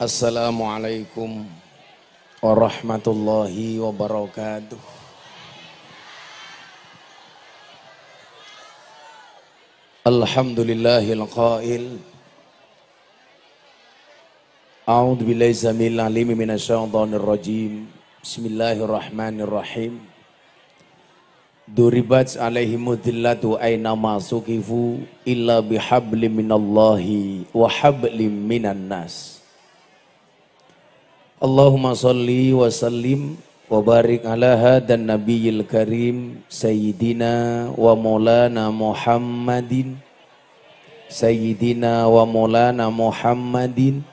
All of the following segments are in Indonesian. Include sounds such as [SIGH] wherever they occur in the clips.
Assalamualaikum warahmatullahi wabarakatuh. Alhamdulillahil qail. A'udzu billahi samil alim minasyaitonir rajim. Bismillahirrahmanirrahim. Duribat alaihim dhillatu aina ma sukifu illa bihablim minallahi wa hablim minan nas. Allahumma salli wa sallim wa barik ala hadan nabiyil karim sayyidina wa maulana Muhammadin sayyidina wa maulana Muhammadin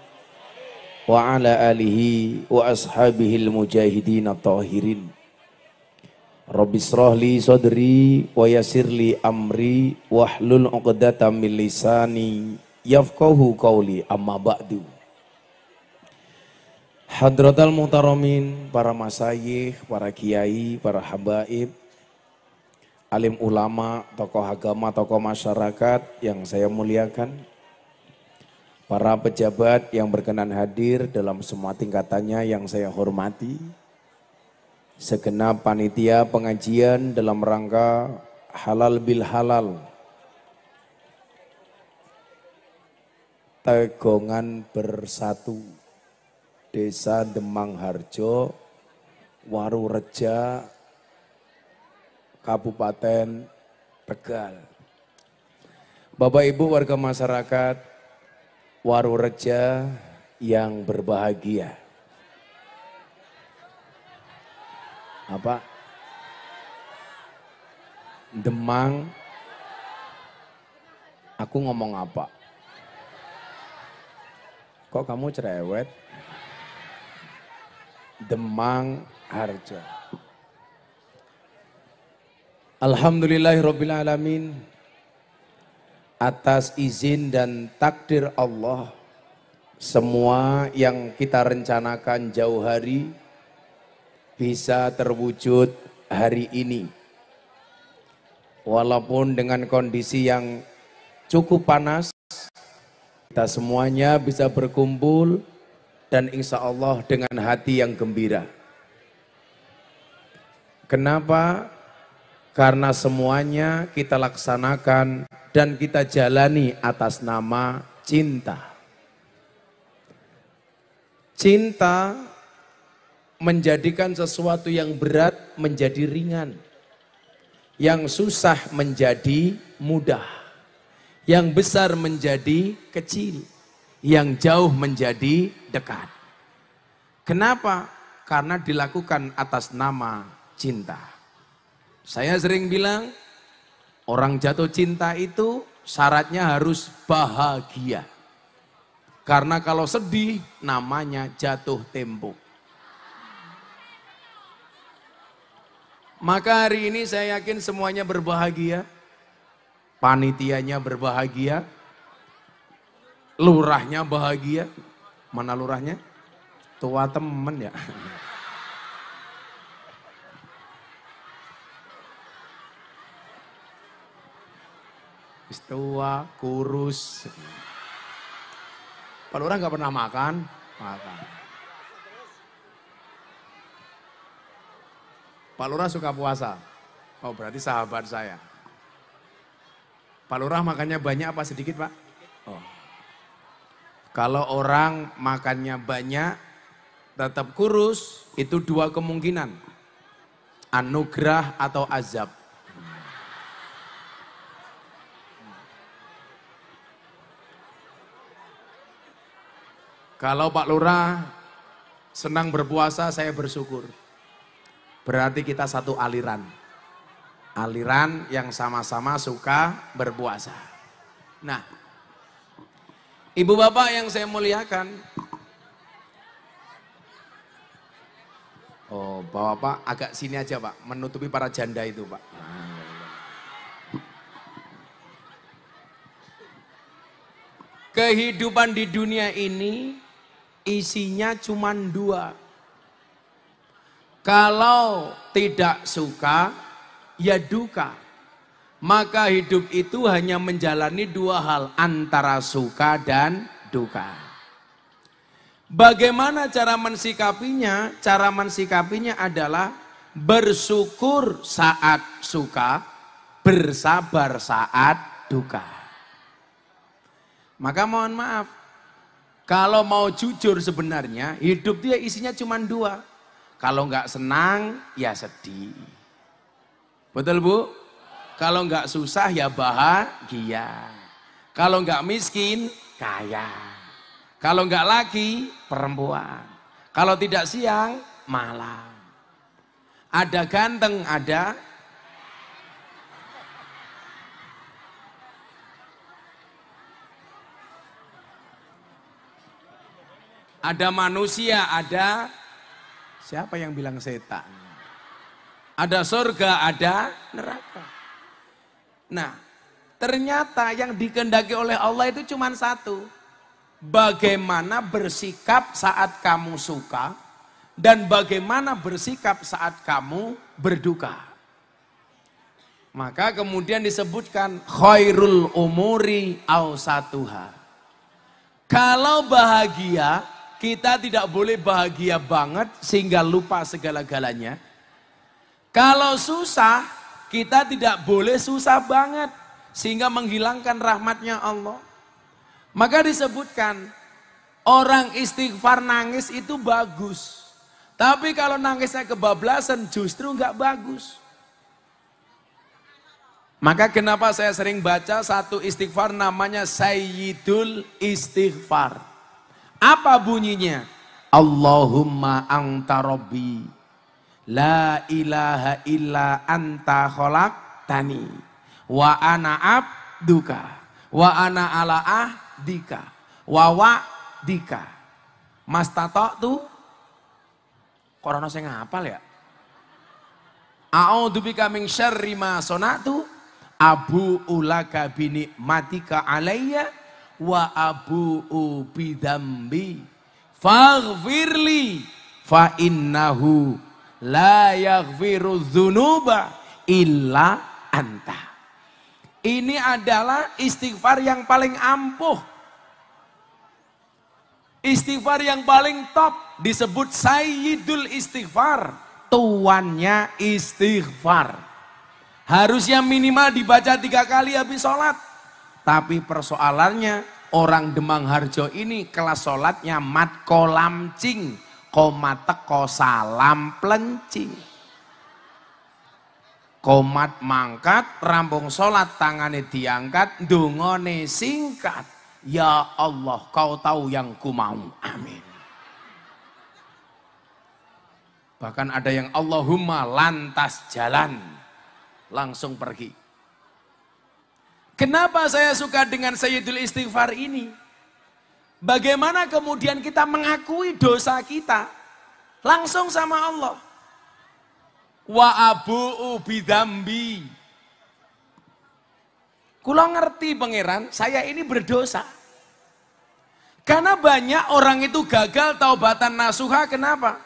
wa ala alihi wa ashabihil mujahidin tahirin Rabbi srohli sodri wa yasirli amri wahlul uqdatam min lisani yafqahu qawli amma ba'du Hadratal Muhtaromin, para masayih, para kiai, para habaib, alim ulama, tokoh agama, tokoh masyarakat yang saya muliakan, para pejabat yang berkenan hadir dalam semua tingkatannya yang saya hormati, segenap panitia pengajian dalam rangka halal bil halal, tegongan bersatu Desa Demang Harjo, Waru Reja, Kabupaten Tegal. Bapak Ibu warga masyarakat Waru Reja yang berbahagia. Apa? Demang. Aku ngomong apa? Kok kamu cerewet? Demang Harja. Alhamdulillahirrabbilalamin alamin. Atas izin dan takdir Allah, semua yang kita rencanakan jauh hari bisa terwujud hari ini. Walaupun dengan kondisi yang cukup panas, kita semuanya bisa berkumpul dan insya Allah dengan hati yang gembira. Kenapa? Karena semuanya kita laksanakan dan kita jalani atas nama cinta. Cinta menjadikan sesuatu yang berat menjadi ringan. Yang susah menjadi mudah. Yang besar menjadi kecil yang jauh menjadi dekat. Kenapa? Karena dilakukan atas nama cinta. Saya sering bilang, orang jatuh cinta itu syaratnya harus bahagia. Karena kalau sedih namanya jatuh tempo. Maka hari ini saya yakin semuanya berbahagia. Panitianya berbahagia, Lurahnya bahagia. Mana lurahnya? Tua temen ya. istua kurus. Kalau orang nggak pernah makan, makan. Pak Lurah suka puasa. Oh berarti sahabat saya. Pak Lurah makannya banyak apa sedikit Pak? Kalau orang makannya banyak, tetap kurus, itu dua kemungkinan. Anugerah atau azab. Kalau Pak Lurah senang berpuasa, saya bersyukur. Berarti kita satu aliran. Aliran yang sama-sama suka berpuasa. Nah, Ibu bapak yang saya muliakan. Oh, bapak agak sini aja pak, menutupi para janda itu pak. Kehidupan di dunia ini isinya cuma dua. Kalau tidak suka, ya duka. Maka hidup itu hanya menjalani dua hal antara suka dan duka. Bagaimana cara mensikapinya? Cara mensikapinya adalah bersyukur saat suka, bersabar saat duka. Maka mohon maaf, kalau mau jujur sebenarnya hidup dia isinya cuma dua. Kalau nggak senang ya sedih. Betul bu? Kalau nggak susah ya bahagia. Kalau nggak miskin kaya. Kalau nggak laki perempuan. Kalau tidak siang malam. Ada ganteng, ada ada manusia, ada siapa yang bilang setan? Ada surga, ada neraka. Nah, ternyata yang dikendaki oleh Allah itu cuma satu. Bagaimana bersikap saat kamu suka dan bagaimana bersikap saat kamu berduka. Maka kemudian disebutkan khairul umuri au al-satuha. Kalau bahagia, kita tidak boleh bahagia banget sehingga lupa segala-galanya. Kalau susah, kita tidak boleh susah banget sehingga menghilangkan rahmatnya Allah. Maka disebutkan orang istighfar nangis itu bagus. Tapi kalau nangisnya kebablasan justru nggak bagus. Maka kenapa saya sering baca satu istighfar namanya Sayyidul Istighfar. Apa bunyinya? Allahumma anta rabbi La ilaha illa anta kholak tani. Wa ana abduka. Wa ana ala ahdika. Wa wa dika. Mas tato tuh. Korona saya ngapal ya. bika min syarri ma sonatu abu ulaka bini matika alaiya. wa abu bidambi faghfirli fa innahu La yaghfiru dzunuba illa anta. Ini adalah istighfar yang paling ampuh. Istighfar yang paling top disebut sayyidul istighfar. Tuannya istighfar. Harusnya minimal dibaca tiga kali habis sholat. Tapi persoalannya orang Demang Harjo ini kelas sholatnya mat kolamcing koma teko salam plenci komat mangkat rambung sholat, tangannya diangkat dungone singkat ya Allah kau tahu yang ku mau amin bahkan ada yang Allahumma lantas jalan langsung pergi Kenapa saya suka dengan Sayyidul Istighfar ini? Bagaimana kemudian kita mengakui dosa kita langsung sama Allah. Wa Abu bidambi. Kulo ngerti pangeran, saya ini berdosa. Karena banyak orang itu gagal taubatan nasuha, kenapa?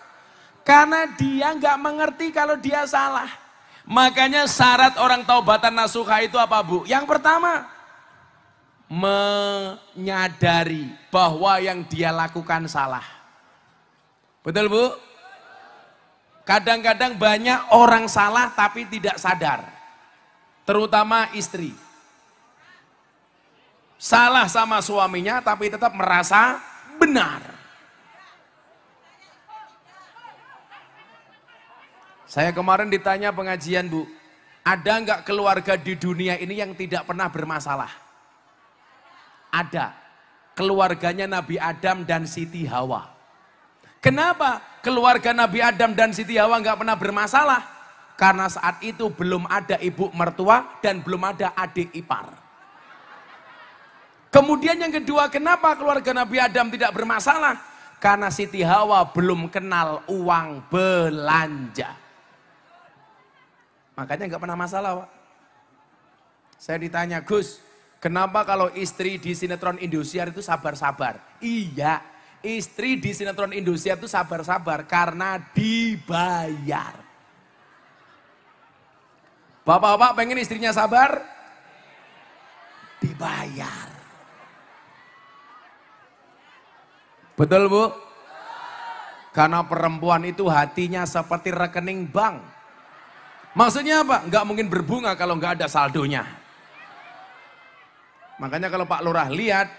Karena dia nggak mengerti kalau dia salah. Makanya syarat orang taubatan nasuha itu apa bu? Yang pertama, menyadari bahwa yang dia lakukan salah. Betul Bu? Kadang-kadang banyak orang salah tapi tidak sadar. Terutama istri. Salah sama suaminya tapi tetap merasa benar. Saya kemarin ditanya pengajian bu, ada nggak keluarga di dunia ini yang tidak pernah bermasalah? ada. Keluarganya Nabi Adam dan Siti Hawa. Kenapa keluarga Nabi Adam dan Siti Hawa nggak pernah bermasalah? Karena saat itu belum ada ibu mertua dan belum ada adik ipar. Kemudian yang kedua, kenapa keluarga Nabi Adam tidak bermasalah? Karena Siti Hawa belum kenal uang belanja. Makanya nggak pernah masalah, Pak. Saya ditanya, Gus, Kenapa kalau istri di sinetron Indosiar itu sabar-sabar? Iya, istri di sinetron Indosiar itu sabar-sabar karena dibayar. Bapak-bapak pengen istrinya sabar? Dibayar. Betul Bu? Karena perempuan itu hatinya seperti rekening bank. Maksudnya apa? Nggak mungkin berbunga kalau nggak ada saldonya. Makanya kalau Pak Lurah lihat,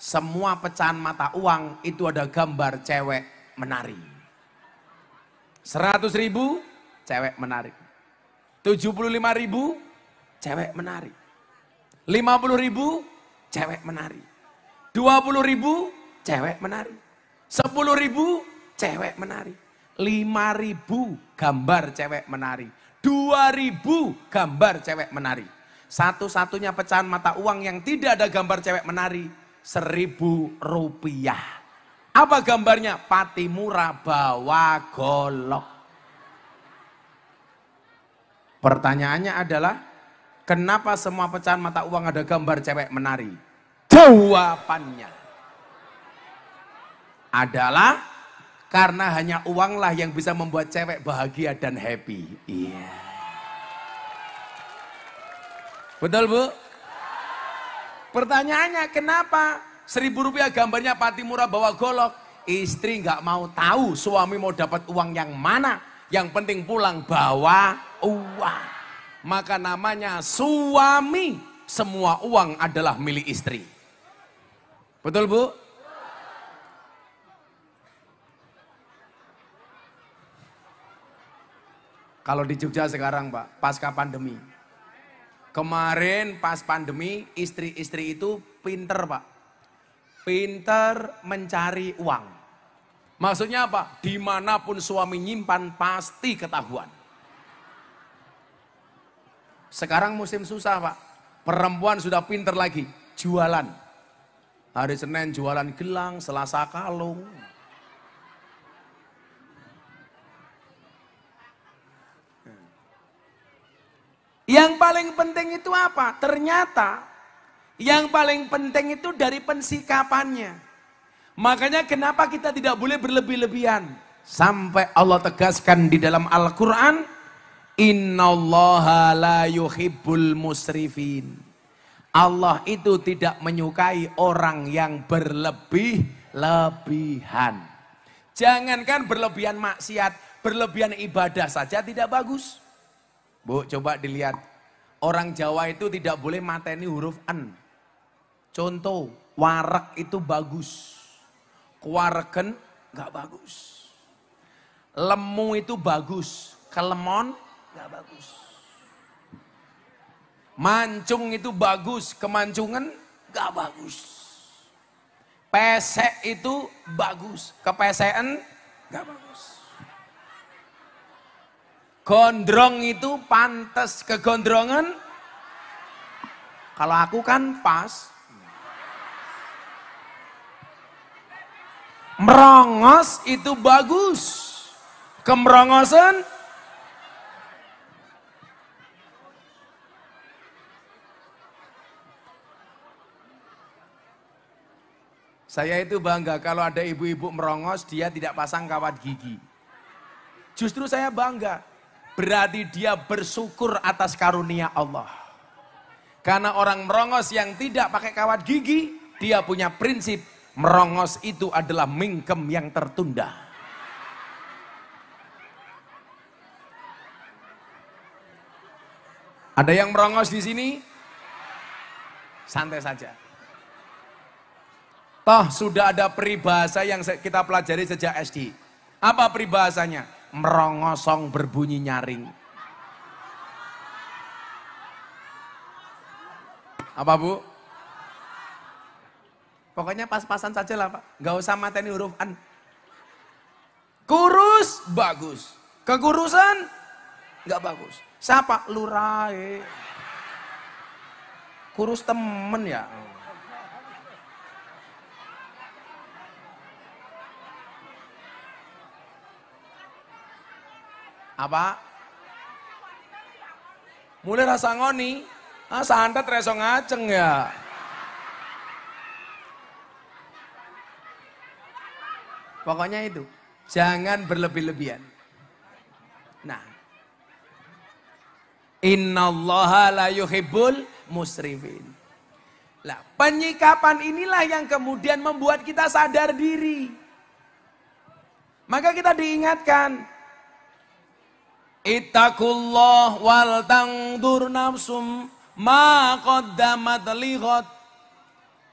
semua pecahan mata uang itu ada gambar cewek menari. 100 ribu, cewek menari. 75 ribu, cewek menari. 50 ribu, cewek menari. 20 ribu, cewek menari. 10 ribu, cewek menari. 5 ribu, gambar cewek menari. 2 ribu, gambar cewek menari. Satu-satunya pecahan mata uang yang tidak ada gambar cewek menari. Seribu rupiah. Apa gambarnya? Pati murah bawa golok. Pertanyaannya adalah, kenapa semua pecahan mata uang ada gambar cewek menari? Jawabannya adalah karena hanya uanglah yang bisa membuat cewek bahagia dan happy. Iya. Yeah. Betul bu? Pertanyaannya kenapa seribu rupiah gambarnya pati murah bawa golok? Istri nggak mau tahu suami mau dapat uang yang mana. Yang penting pulang bawa uang. Maka namanya suami. Semua uang adalah milik istri. Betul bu? Kalau di Jogja sekarang pak, pasca pandemi, Kemarin pas pandemi istri-istri itu pinter pak. Pinter mencari uang. Maksudnya apa? Dimanapun suami nyimpan pasti ketahuan. Sekarang musim susah pak. Perempuan sudah pinter lagi. Jualan. Hari Senin jualan gelang, Selasa kalung. Yang paling penting itu apa? Ternyata yang paling penting itu dari pensikapannya. Makanya kenapa kita tidak boleh berlebih-lebihan. Sampai Allah tegaskan di dalam Al-Quran. Innallaha la yuhibbul musrifin. Allah itu tidak menyukai orang yang berlebih-lebihan. Jangankan berlebihan maksiat, berlebihan ibadah saja tidak bagus. Bu, coba dilihat. Orang Jawa itu tidak boleh mateni huruf N. Contoh, warak itu bagus. Kuareken nggak bagus. Lemu itu bagus. Kelemon nggak bagus. Mancung itu bagus. Kemancungan nggak bagus. Pesek itu bagus. Kepesean nggak bagus. Gondrong itu pantas kegondrongan. Kalau aku kan pas. Merongos itu bagus. Kemerongosan Saya itu bangga kalau ada ibu-ibu merongos, dia tidak pasang kawat gigi. Justru saya bangga, berarti dia bersyukur atas karunia Allah. Karena orang merongos yang tidak pakai kawat gigi, dia punya prinsip merongos itu adalah mingkem yang tertunda. Ada yang merongos di sini? Santai saja. Toh sudah ada peribahasa yang kita pelajari sejak SD. Apa peribahasanya? merongosong berbunyi nyaring. Apa bu? Pokoknya pas-pasan saja lah pak. Gak usah mateni huruf an. Kurus bagus. Kekurusan gak bagus. Siapa? Lurai. Kurus temen ya. Apa? Mulai rasa ngoni, ah santet reso ngaceng ya. Pokoknya itu, jangan berlebih-lebihan. Nah, innallaha la yuhibbul musrifin. Lah, penyikapan inilah yang kemudian membuat kita sadar diri. Maka kita diingatkan, Ittaqullah wal tangdur nafsum ma qaddamat lihat.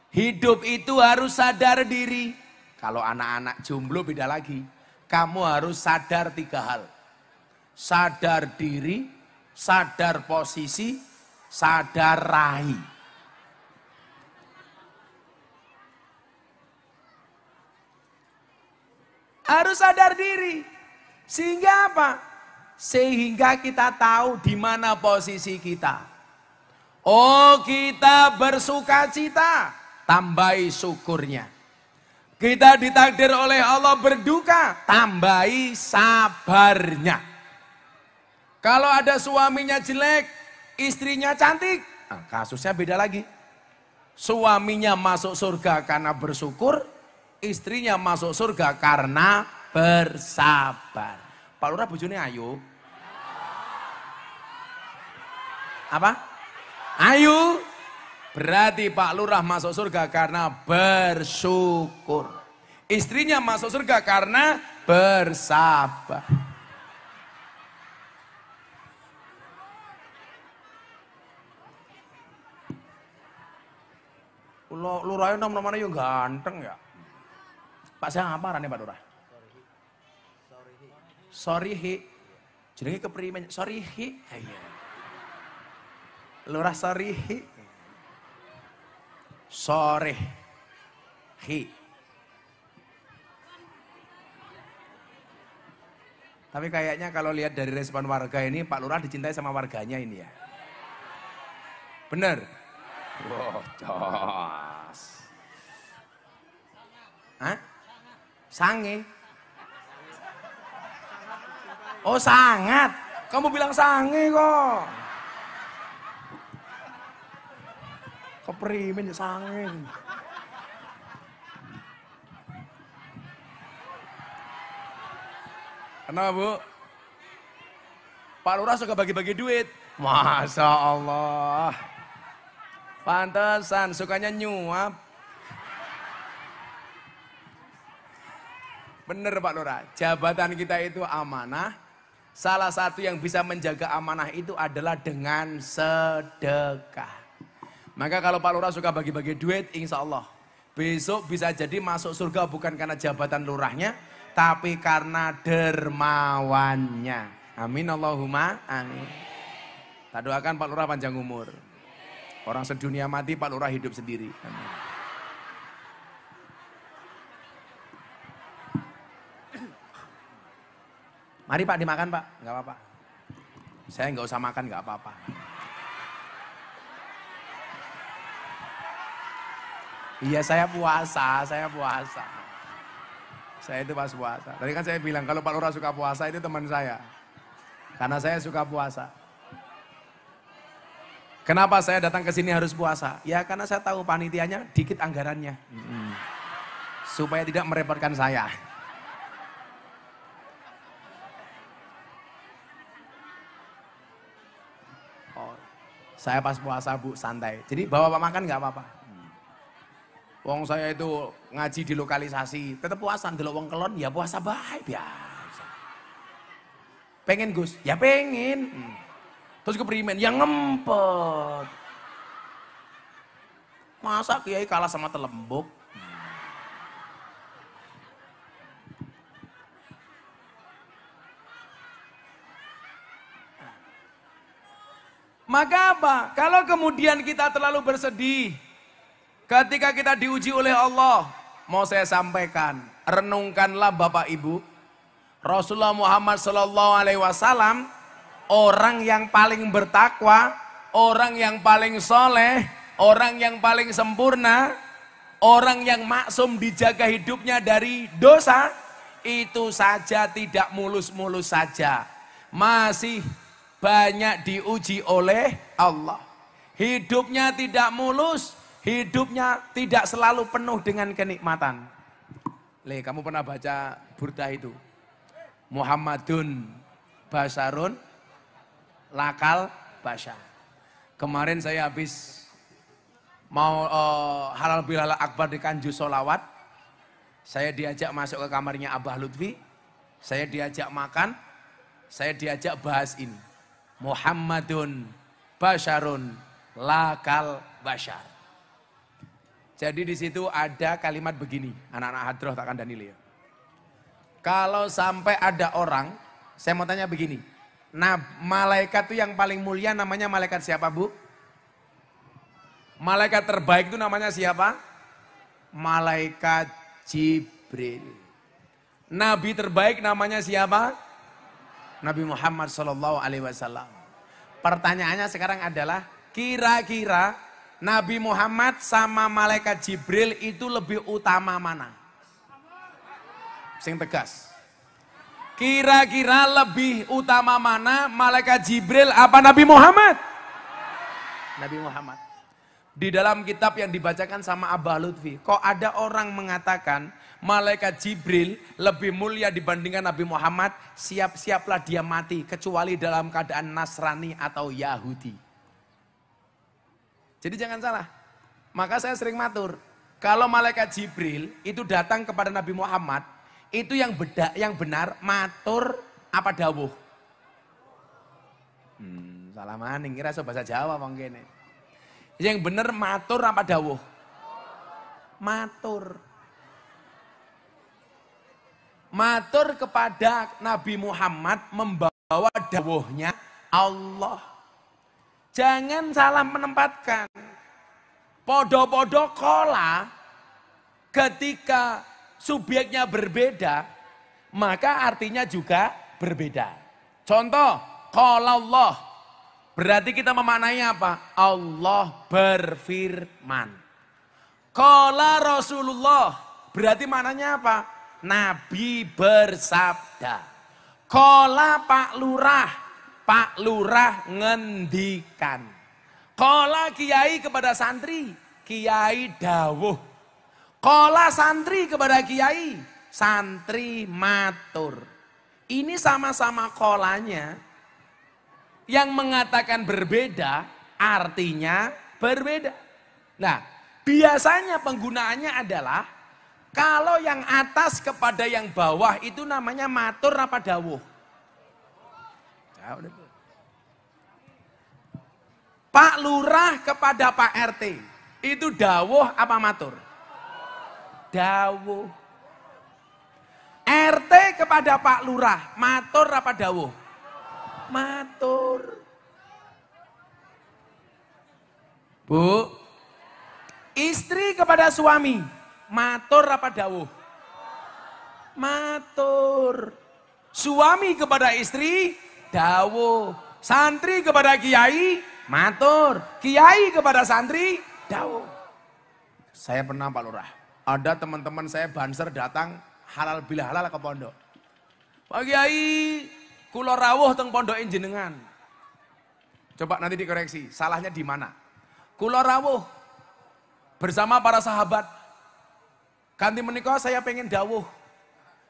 Hidup itu harus sadar diri. Kalau anak-anak jomblo beda lagi. Kamu harus sadar tiga hal. Sadar diri, sadar posisi, sadar rahi. Harus sadar diri. Sehingga apa? sehingga kita tahu di mana posisi kita. Oh, kita bersuka cita, tambahi syukurnya. Kita ditakdir oleh Allah berduka, tambahi sabarnya. Kalau ada suaminya jelek, istrinya cantik, nah, kasusnya beda lagi. Suaminya masuk surga karena bersyukur, istrinya masuk surga karena bersabar. Pak Lurah bojone ayu. Apa? Ayu. Berarti Pak Lurah masuk surga karena bersyukur. Istrinya masuk surga karena bersabar. Lurah nomor mana? yang ganteng ya. Pak saya apa nih Pak Lurah? sorry hi Jenenge keprimen Sorihi. Lurah sorry hi Sorry Hi. Tapi kayaknya kalau lihat dari respon warga ini, Pak Lurah dicintai sama warganya ini ya. Bener? Wow, jos. Hah? Sange. Oh sangat. Kamu bilang sange kok. Keprimen ya sange. Kenapa bu? Pak Lurah suka bagi-bagi duit. Masya Allah. Pantesan sukanya nyuap. Bener Pak Lurah, jabatan kita itu amanah, Salah satu yang bisa menjaga amanah itu adalah dengan sedekah. Maka kalau Pak Lurah suka bagi-bagi duit, insya Allah. Besok bisa jadi masuk surga bukan karena jabatan lurahnya, tapi karena dermawannya. Amin Allahumma amin. Tak doakan Pak Lurah panjang umur. Orang sedunia mati, Pak Lurah hidup sendiri. Amin. Mari Pak dimakan Pak, nggak apa-apa. Saya nggak usah makan nggak apa-apa. Iya saya puasa, saya puasa. Saya itu pas puasa. Tadi kan saya bilang kalau Pak Lura suka puasa itu teman saya. Karena saya suka puasa. Kenapa saya datang ke sini harus puasa? Ya karena saya tahu panitianya dikit anggarannya. Supaya tidak merepotkan saya. Saya pas puasa bu, santai. Jadi bawa bapak makan nggak apa-apa. Wong saya itu ngaji di lokalisasi, tetap puasa, di wong kelon ya puasa baik biasa. Pengen Gus? Ya pengen. Hmm. Terus primen, yang ngempet. Masa kiai kalah sama telembuk? Maka apa? Kalau kemudian kita terlalu bersedih ketika kita diuji oleh Allah, mau saya sampaikan, renungkanlah Bapak Ibu. Rasulullah Muhammad Shallallahu alaihi wasallam orang yang paling bertakwa, orang yang paling soleh, orang yang paling sempurna, orang yang maksum dijaga hidupnya dari dosa, itu saja tidak mulus-mulus saja. Masih banyak diuji oleh Allah. Hidupnya tidak mulus, hidupnya tidak selalu penuh dengan kenikmatan. Le, kamu pernah baca burda itu? Muhammadun Basarun Lakal Basya. Kemarin saya habis mau uh, halal bilal akbar di kanju solawat. Saya diajak masuk ke kamarnya Abah Lutfi. Saya diajak makan. Saya diajak bahas ini. Muhammadun Basharun Lakal Bashar. Jadi di situ ada kalimat begini, anak-anak hadroh takkan dan ya. Kalau sampai ada orang, saya mau tanya begini. Nah, malaikat itu yang paling mulia namanya malaikat siapa, Bu? Malaikat terbaik itu namanya siapa? Malaikat Jibril. Nabi terbaik namanya siapa? Nabi Muhammad Shallallahu Alaihi Wasallam. Pertanyaannya sekarang adalah kira-kira Nabi Muhammad sama malaikat Jibril itu lebih utama mana? Sing tegas. Kira-kira lebih utama mana malaikat Jibril apa Nabi Muhammad? Nabi Muhammad. Di dalam kitab yang dibacakan sama Abah Lutfi, kok ada orang mengatakan malaikat Jibril lebih mulia dibandingkan Nabi Muhammad, siap-siaplah dia mati kecuali dalam keadaan Nasrani atau Yahudi. Jadi jangan salah. Maka saya sering matur, kalau malaikat Jibril itu datang kepada Nabi Muhammad, itu yang beda, yang benar matur apa dawuh? Hmm, salah maning kira bahasa Jawa mungkin. Iya, yang bener matur apa dawuh? Matur. Matur kepada Nabi Muhammad membawa dawuhnya Allah. Jangan salah menempatkan. Podo-podo kola ketika subjeknya berbeda, maka artinya juga berbeda. Contoh, kalau Allah Berarti kita memanai apa? Allah berfirman. Kola Rasulullah. Berarti mananya apa? Nabi bersabda. Kola Pak Lurah. Pak Lurah ngendikan. Kola Kiai kepada santri. Kiai dawuh. Kola santri kepada Kiai. Santri matur. Ini sama-sama kolanya yang mengatakan berbeda artinya berbeda. Nah, biasanya penggunaannya adalah kalau yang atas kepada yang bawah itu namanya matur apa dawuh. Pak Lurah kepada Pak RT itu dawuh apa matur? Dawuh. RT kepada Pak Lurah matur apa dawuh? matur. Bu, istri kepada suami, matur apa dawuh? Matur. Suami kepada istri, dawuh. Santri kepada kiai, matur. Kiai kepada santri, dawuh. Saya pernah Pak Lurah, ada teman-teman saya banser datang halal bila halal ke pondok. Pak Kiai, Kulo rawuh teng pondok jenengan. Coba nanti dikoreksi, salahnya di mana? Kulo rawuh bersama para sahabat. Kanti menikah saya pengen dawuh.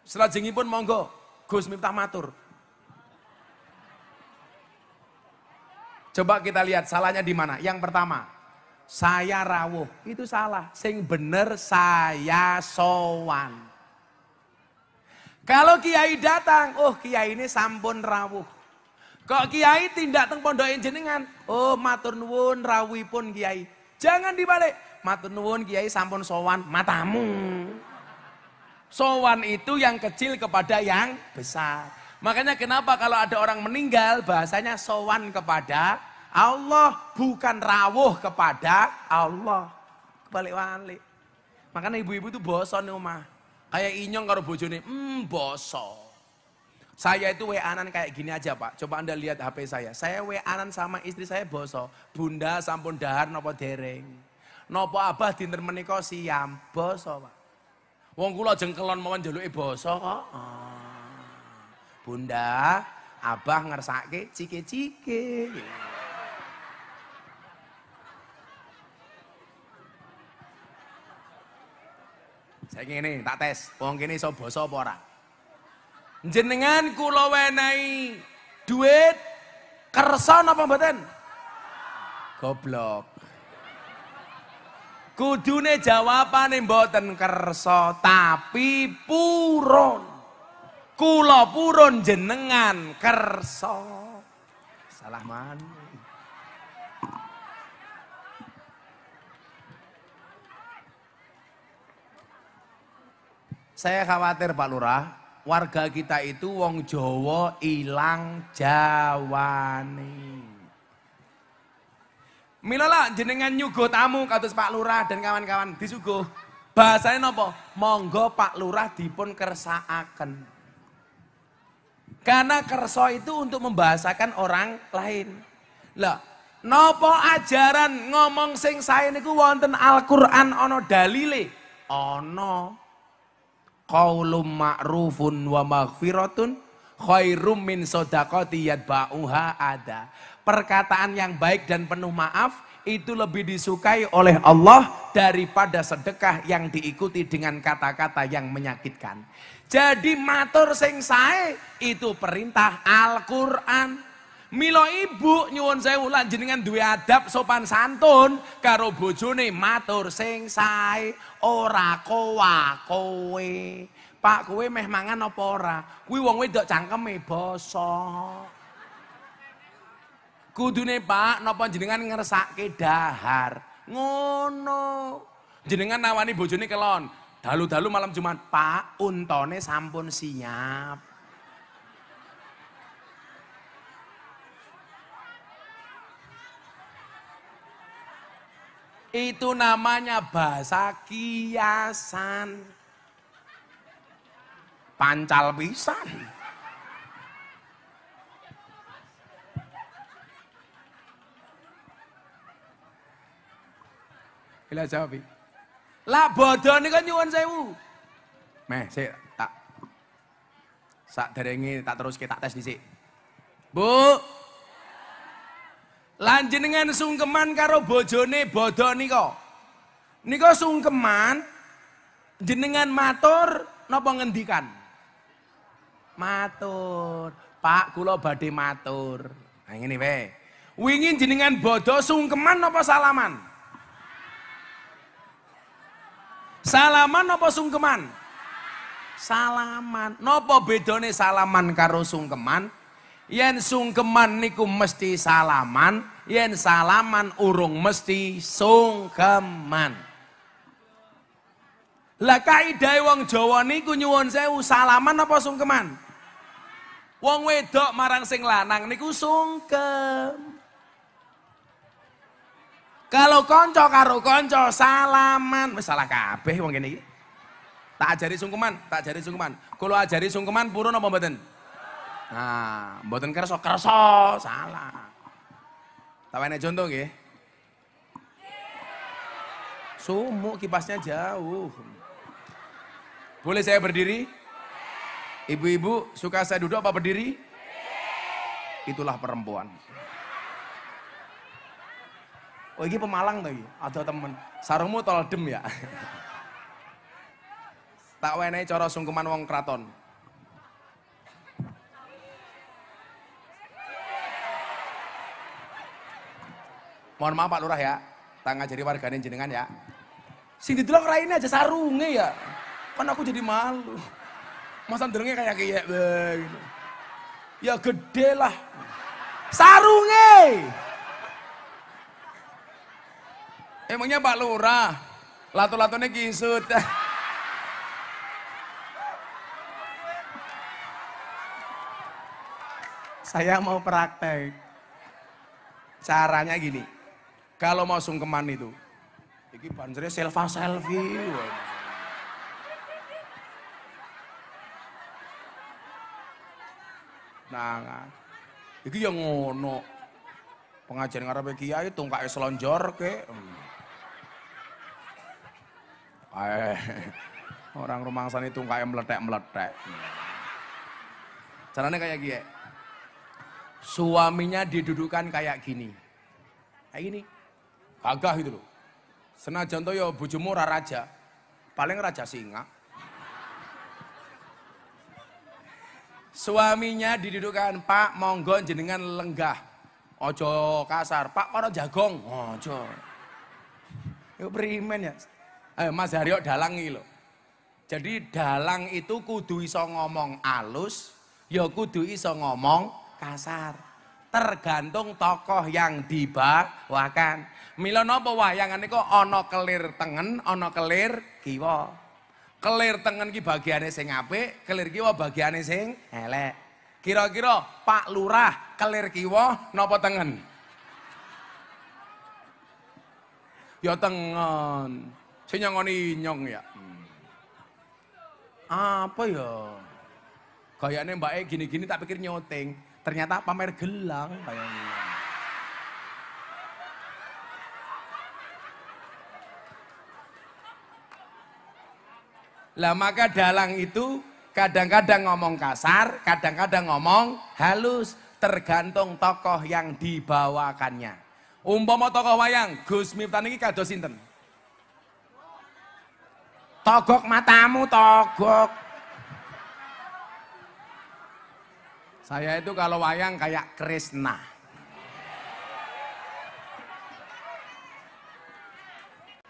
Selajengi pun monggo, Gus Miftah matur. Coba kita lihat salahnya di mana. Yang pertama, saya rawuh. Itu salah. Sing bener saya sowan. Kalau kiai datang, oh kiai ini sampun rawuh. Kok kiai tindak teng pondok jenengan? Oh matur nuwun rawipun kiai. Jangan dibalik. Matur nuwun kiai sampun sowan matamu. Sowan itu yang kecil kepada yang besar. Makanya kenapa kalau ada orang meninggal bahasanya sowan kepada Allah bukan rawuh kepada Allah. Kebalik-balik. Makanya ibu-ibu itu bosan di rumah. Kayak inyong karo bojone, hmm boso. Saya itu WA-anan kayak gini aja pak, coba anda lihat HP saya. Saya WA-anan sama istri saya boso, bunda sampun dahar nopo dereng. Nopo abah dinter meniko siam, boso pak. Wong kula jengkelon mau jaluke boso kok. Ah. Bunda, abah ngersake cike-cike. Saya ngene, tak tes. Wong kene iso basa apa Jenengan kula wenehi duit kerson apa mboten? Goblok. Kudune jawabane mboten kerso tapi puron. Kulo puron jenengan kerso. Salah mana? Saya khawatir Pak Lurah, warga kita itu wong Jawa ilang Jawani. Milala jenengan nyugo tamu kados Pak Lurah dan kawan-kawan disugo. Bahasanya nopo? Monggo Pak Lurah dipun kersaaken. Karena kerso itu untuk membahasakan orang lain. Lah, nopo ajaran ngomong sing saya niku wonten Al-Qur'an ono dalile? Ono qaulum ma'rufun wa maghfiratun khairum min sodakoti yadba'uha ada. Perkataan yang baik dan penuh maaf itu lebih disukai oleh Allah daripada sedekah yang diikuti dengan kata-kata yang menyakitkan. Jadi matur sing sae itu perintah Al-Qur'an. Milo ibu nyuwun sewu lan jenengan duwe adab sopan santun karo bojone matur sing sae ora kowa kowe. Pak kowe meh mangan apa ora? Kuwi wong wedok cangkeme basa. Kudune Pak napa jenengan ngersake dahar. Ngono. Jenengan nawani bojone kelon. Dalu-dalu malam Jumat, Pak, untone sampun siap. Itu namanya bahasa kiasan. Pancal pisan. Bila jawab, lah bodoh ini kan nyuwun sewu. Meh, sik tak. Sak derenge tak terus kita tes dhisik. Bu, Lanjenengan sungkeman karo bojone bodoh niko. Niko sungkeman, jenengan matur nopo ngendikan. Matur, Pak kulo badhe matur. Nah ngene wae. Wingi jenengan bodoh sungkeman nopo salaman? Salaman nopo sungkeman? Salaman. Nopo bedone salaman karo sungkeman? Yen sungkeman niku mesti salaman, yen salaman urung mesti sungkeman. Lah kaidah wong Jawa niku nyuwun sewu salaman apa sungkeman? Wong wedok marang sing lanang niku sungkem. Kalau konco karo konco salaman, wis salah kabeh wong kene iki. Tak ajari sungkeman, tak ajari sungkeman. Kalau ajari sungkeman purun apa mboten? Nah, mboten kerso kerso salah. Tapi enak contoh ya. Sumu kipasnya jauh. Boleh saya berdiri? Ibu-ibu suka saya duduk apa berdiri? Itulah perempuan. Oh ini pemalang tadi, ada temen. Sarungmu tol dem ya. [LAUGHS] tak wenei coro sungkeman wong keraton. Mohon maaf Pak Lurah ya, tangga jadi warganin jenengan ya. Sing dulu ini aja sarungnya ya. Kan aku jadi malu. Masa ndelenge kayak kayak gitu. Ya gede lah. sarungnya. Emangnya Pak Lurah latu-latunya kisut. Saya mau praktek. Caranya gini, kalau mau sungkeman itu. Iki banjirnya selva selfie. Nah, nah, iki yang ngono. Pengajian ngarepe kiai tungkake selonjor ke. Hmm. Eh, orang itu tungkake meletek-meletek. Caranya kayak gini. Suaminya didudukan kayak gini. Kayak gini. Gagah itu, loh. Senajan tuh ya bujumu raja. Paling raja singa. Suaminya didudukan, "Pak, monggo jenengan lenggah. Ojo kasar, Pak, kono jagong." Ojo. Yuk berimen ya. Ayo eh, Mas Haryo dalang loh. Jadi dalang itu kudu iso ngomong alus, ya kudu iso ngomong kasar tergantung tokoh yang dibawakan. Mila yang ini kok ono kelir tengen, ono kelir kiwa. Kelir tengen ki bagiane sing apik, kelir kiwa bagiane sing elek. Kira-kira Pak Lurah kelir kiwa nopo tengen? Ya tengen. Sing oni nyong ya. Hmm. Apa ya? Kayaknya e gini-gini tak pikir nyoting. Ternyata pamer gelang kayak Lah maka dalang itu kadang-kadang ngomong kasar, kadang-kadang ngomong halus, tergantung tokoh yang dibawakannya. Umpama tokoh wayang, Gus Miftah niki kados sinten? Togok matamu togok. Saya itu kalau wayang kayak Krishna.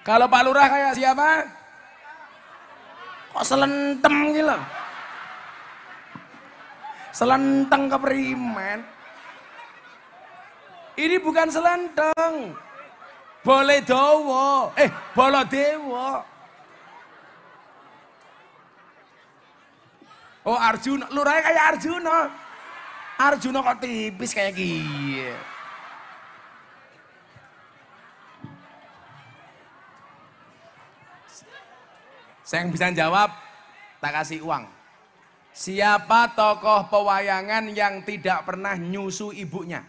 Kalau Pak Lurah kayak siapa? Kok selentem gitu? Selenteng ke primen. Ini bukan selenteng. Boleh dowo. Eh, boleh dewo. Oh Arjuna, lurahnya kayak Arjuna. Arjuna kok tipis kayak gini. Saya yang bisa jawab, tak kasih uang. Siapa tokoh pewayangan yang tidak pernah nyusu ibunya?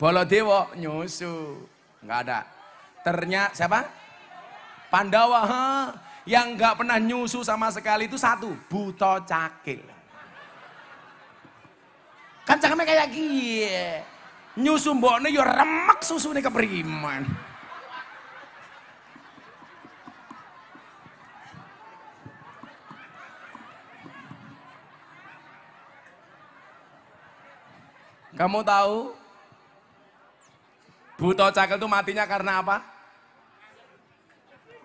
Bolodewo nyusu. nggak ada. Ternyata siapa? Pandawa. Ha? yang gak pernah nyusu sama sekali itu satu, buto cakil. Kan cangkeme kayak gini. Nyusu mbokne yo ya remek susune kepriman. Kamu tahu buto cakil itu matinya karena apa?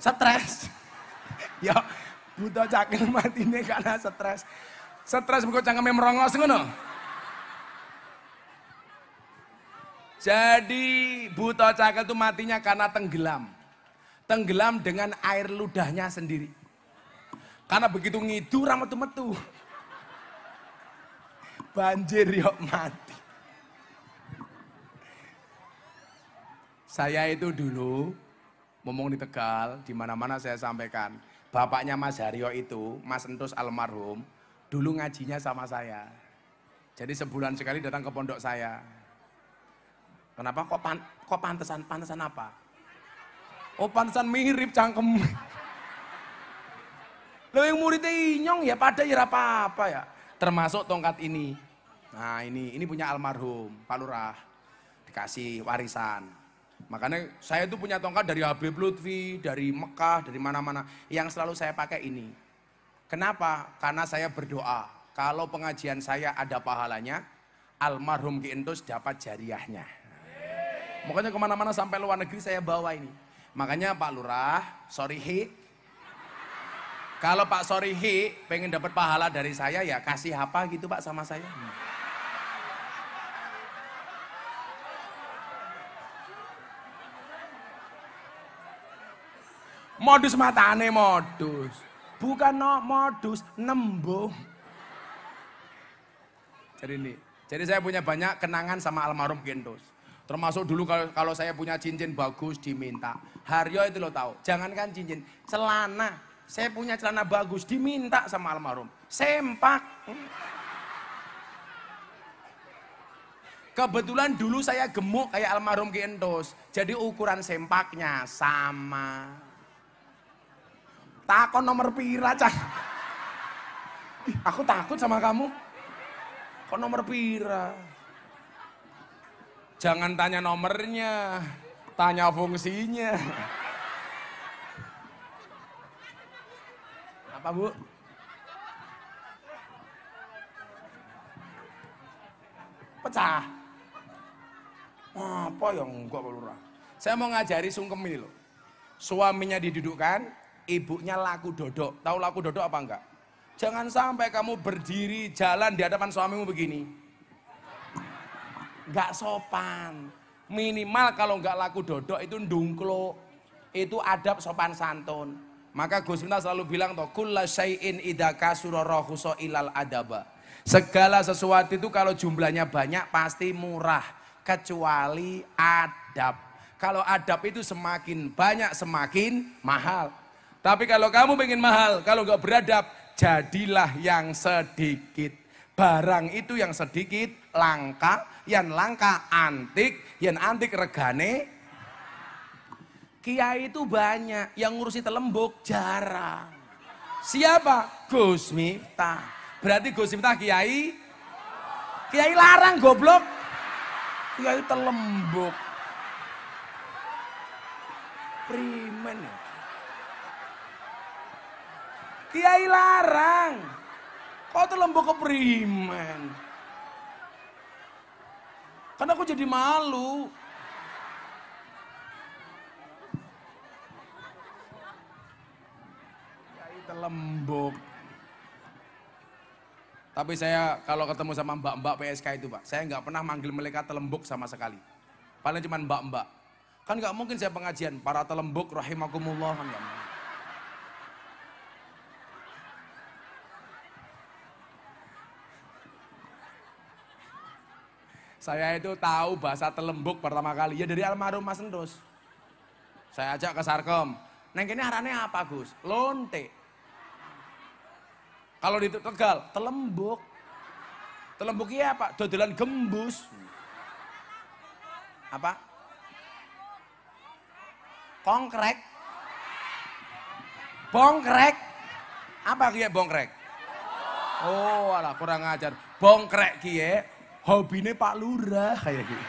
Stres ya buta cakil mati ini karena stres. Stres engko cangkeme merongos ngono. Jadi buta cakil itu matinya karena tenggelam. Tenggelam dengan air ludahnya sendiri. Karena begitu ngidu ramet metu. Banjir yuk mati. Saya itu dulu ngomong di Tegal, di mana-mana saya sampaikan bapaknya Mas Haryo itu, Mas Entus almarhum, dulu ngajinya sama saya. Jadi sebulan sekali datang ke pondok saya. Kenapa kok pan, kok pantesan pantesan apa? Oh pantesan mirip cangkem. Lo yang muridnya inyong ya pada ya apa-apa ya. Termasuk tongkat ini. Nah ini, ini punya almarhum Pak Lurah. Dikasih warisan. Makanya saya itu punya tongkat dari Habib Lutfi, dari Mekah, dari mana-mana. Yang selalu saya pakai ini. Kenapa? Karena saya berdoa. Kalau pengajian saya ada pahalanya, almarhum Ki Entus dapat jariahnya. Makanya kemana-mana sampai luar negeri saya bawa ini. Makanya Pak Lurah, sorry he. Kalau Pak Sorihi pengen dapat pahala dari saya ya kasih apa gitu Pak sama saya. Hmm. Modus matane modus. Bukan no modus, nembung. Jadi ini, jadi saya punya banyak kenangan sama almarhum Gendos. Termasuk dulu kalau kalau saya punya cincin bagus diminta. Haryo itu lo tahu. Jangankan cincin, celana. Saya punya celana bagus diminta sama almarhum. Sempak. Kebetulan dulu saya gemuk kayak almarhum Gendos. Jadi ukuran sempaknya sama. Takon nomor pira cah. Aku takut sama kamu. Kok nomor pira? Jangan tanya nomornya, tanya fungsinya. Apa bu? Pecah. Apa yang enggak Pak Lurah? Saya mau ngajari sungkem ini loh. Suaminya didudukkan, ibunya laku dodok. Tahu laku dodok apa enggak? Jangan sampai kamu berdiri jalan di hadapan suamimu begini. Enggak sopan. Minimal kalau enggak laku dodok itu ndungklo. Itu adab sopan santun. Maka Gus Miftah selalu bilang toh kulla syai'in idza kasura ilal adaba. Segala sesuatu itu kalau jumlahnya banyak pasti murah kecuali adab. Kalau adab itu semakin banyak semakin mahal. Tapi kalau kamu ingin mahal, kalau enggak beradab, jadilah yang sedikit. Barang itu yang sedikit, langka, yang langka antik, yang antik regane. Kiai itu banyak, yang ngurusi telembuk jarang. Siapa? Gus Miftah. Berarti Gus Miftah kiai? Kiai larang goblok. Kiai telembok. Primen ya. Kiai larang. Kok tuh lembok keprimen? Karena aku jadi malu. Kiai telembok. Tapi saya kalau ketemu sama mbak-mbak PSK itu pak, saya nggak pernah manggil mereka telembuk sama sekali. Paling cuma mbak-mbak. Kan nggak mungkin saya pengajian para telembuk rahimakumullah. Kan Saya itu tahu bahasa telembuk pertama kali. Ya dari almarhum Mas Endus. Saya ajak ke Sarkom. Neng kene arane apa Gus? Lonte. Kalau di Tegal, telembuk. Telembuk iya pak, Dodolan gembus. Apa? Kongkrek. Bongkrek. Apa kiye bongkrek? Oh, alah kurang ajar. Bongkrek kiye. Hobinya Pak Lurah kayak gitu.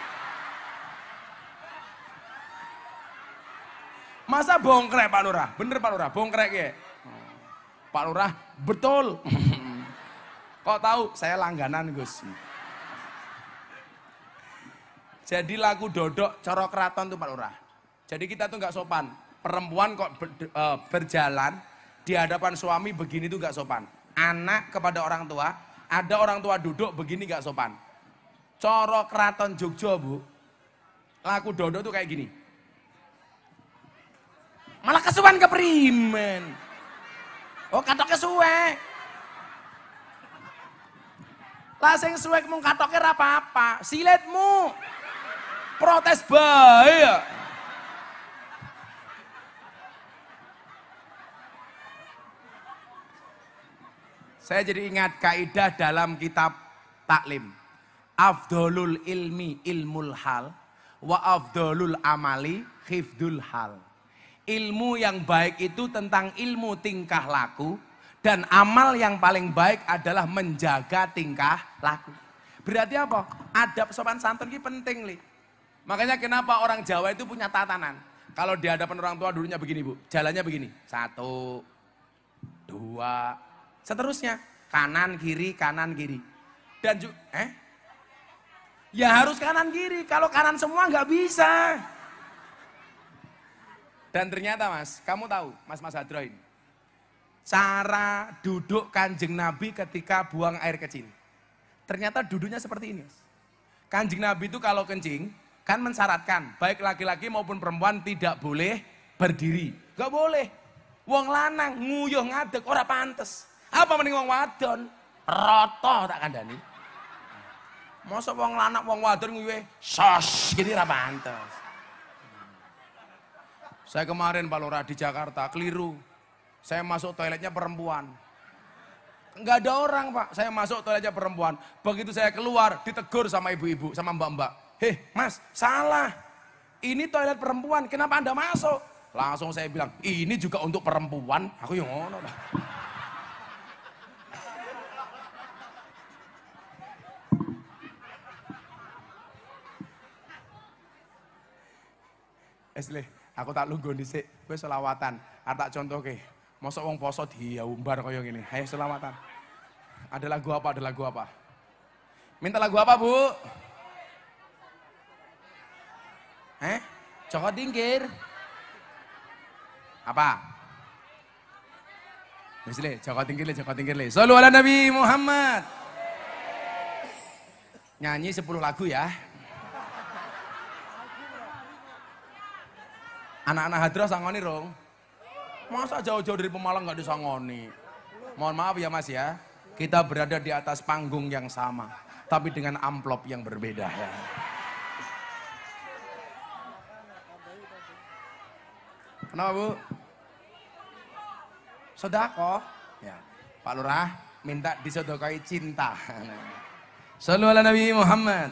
Masa bongkrek Pak Lurah? Bener Pak Lurah, bongkrek ya? Oh. Pak Lurah, betul. [LAUGHS] Kok tahu? Saya langganan Gus. Jadi lagu dodok coro keraton tuh Pak Lurah. Jadi kita tuh nggak sopan. Perempuan kok ber, e, berjalan di hadapan suami begini tuh nggak sopan. Anak kepada orang tua, ada orang tua duduk begini nggak sopan. Coro keraton Jogja, Bu. Laku dodo tuh kayak gini. Malah kesuwan keprimen. Oh, katok kesuwe. Lah sing suwe mung katoke ora apa-apa, siletmu. Protes bae ya. Saya jadi ingat kaidah dalam kitab taklim. Afdolul ilmi ilmul hal. Wa afdolul amali khifdul hal. Ilmu yang baik itu tentang ilmu tingkah laku. Dan amal yang paling baik adalah menjaga tingkah laku. Berarti apa? Adab sopan santun ini penting, Li. Makanya kenapa orang Jawa itu punya tatanan. Kalau di hadapan orang tua dulunya begini, Bu. Jalannya begini. Satu, dua, seterusnya. Kanan, kiri, kanan, kiri. Dan juga, eh? Ya harus kanan kiri, kalau kanan semua nggak bisa. Dan ternyata mas, kamu tahu mas Mas Hadroin, cara duduk kanjeng Nabi ketika buang air kecil. Ternyata duduknya seperti ini. Mas. Kanjeng Nabi itu kalau kencing, kan mensyaratkan baik laki-laki maupun perempuan tidak boleh berdiri. Gak boleh. Wong lanang nguyuh ngadek, ora pantes. Apa mending wong wadon? Roto tak kandani. Masa wong lanak wong wadon nguyuhe sos gini ra pantes. Saya kemarin Pak Lurah di Jakarta keliru. Saya masuk toiletnya perempuan. Enggak ada orang, Pak. Saya masuk toiletnya perempuan. Begitu saya keluar ditegur sama ibu-ibu, sama mbak-mbak. "Heh, Mas, salah. Ini toilet perempuan. Kenapa Anda masuk?" Langsung saya bilang, "Ini juga untuk perempuan." Aku yang ngono, Pak. Esli, aku tak lungguh dhisik. Kowe selawatan. Arep tak contohke. Mosok wong poso diumbar koyong ini. Ayo selawatan. Ada lagu apa? Ada lagu apa? Minta lagu apa, Bu? Eh? Joko Tingkir. Apa? Wis Joko Tingkir le, Joko Tingkir le. Sallu ala Nabi Muhammad. Nyanyi sepuluh lagu ya. Anak-anak hadrah sangoni rong. Masa jauh-jauh dari Pemalang nggak disangoni? Mohon maaf ya mas ya. Kita berada di atas panggung yang sama. Tapi dengan amplop yang berbeda ya. Kenapa bu? Sodako. Ya. Pak Lurah minta disodokai cinta. [LAUGHS] Salam ala Nabi Muhammad.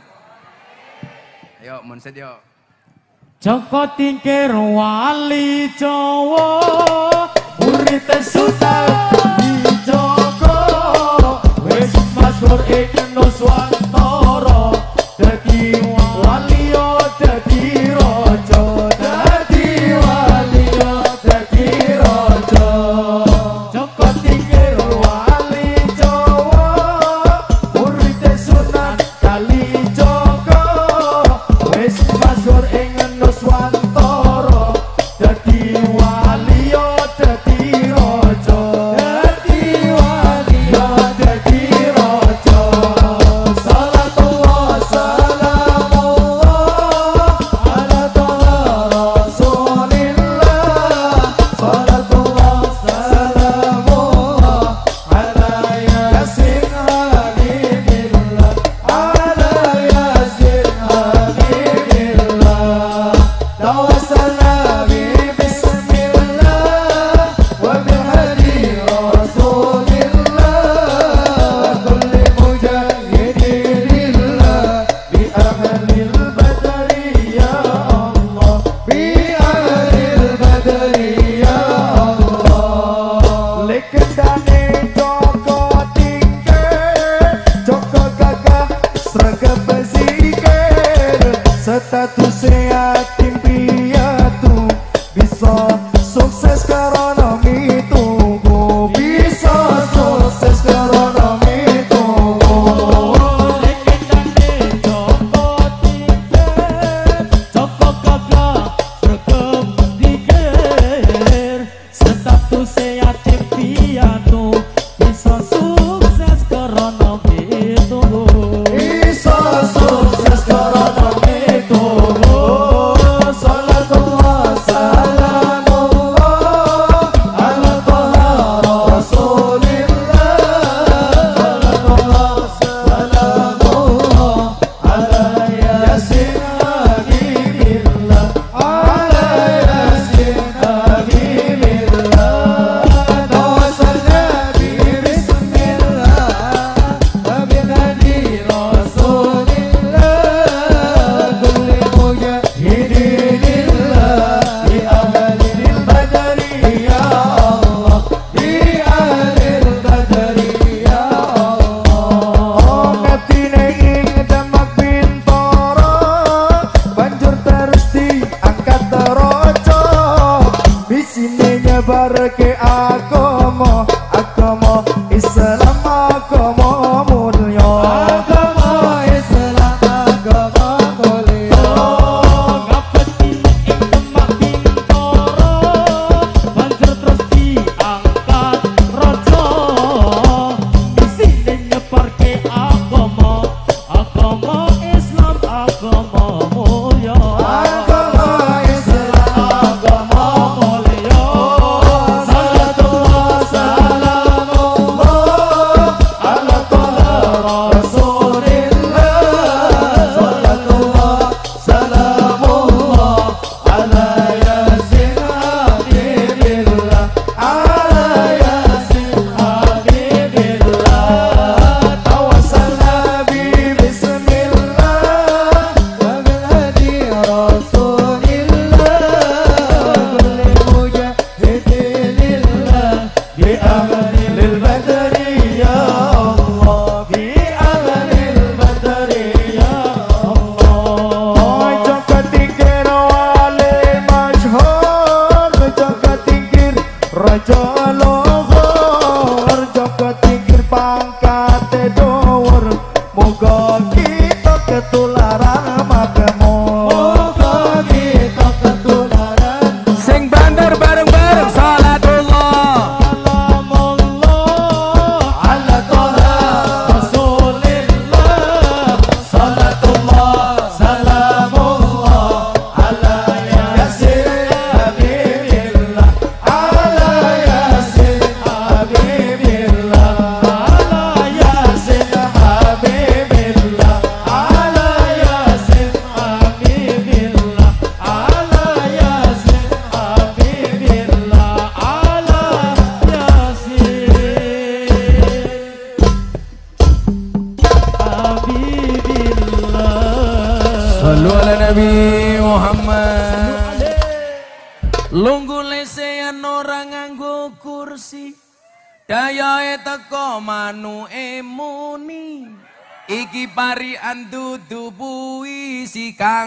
Ayo, monset yuk. Joko tingkir wali Jawa Urite sutar di Joko Wis masur ikan no suara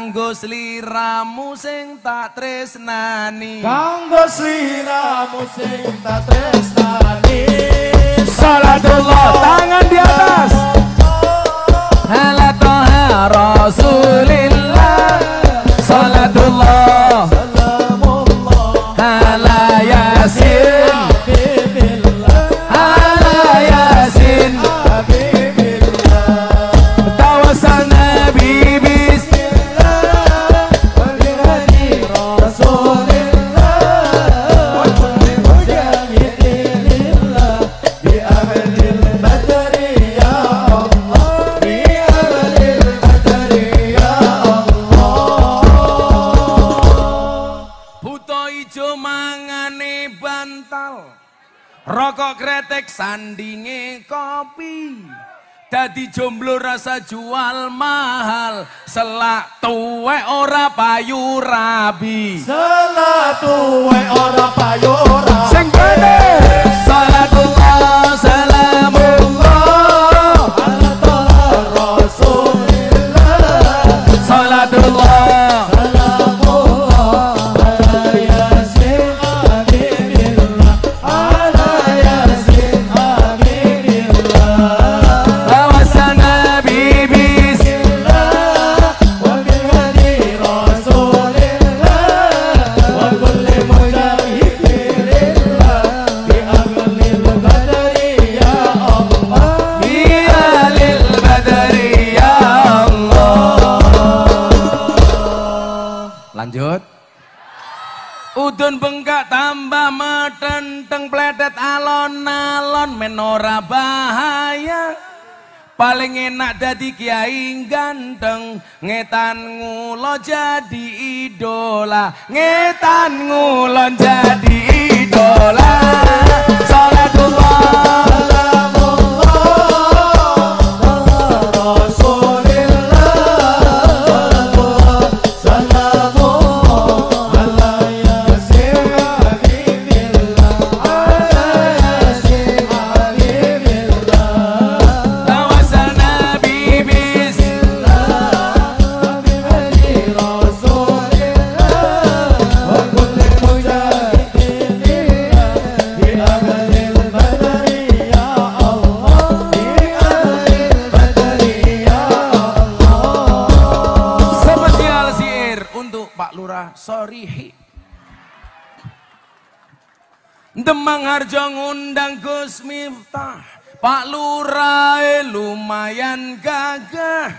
Kanggo sliramu sing tak tresnani Kanggo sliramu sing tak tresnani sandinge kopi dadi jomblo rasa jual mahal selak tuwe ora payu rabi selak tuwe ora payu sing bener selak dusun bengkak tambah medenteng pletet alon-alon menora bahaya paling enak jadi kiai ganteng ngetan ngulon jadi idola ngetan ngulon jadi idola salatullah Demang Harjo ngundang Gus Miftah. Pak Lurae lumayan gagah.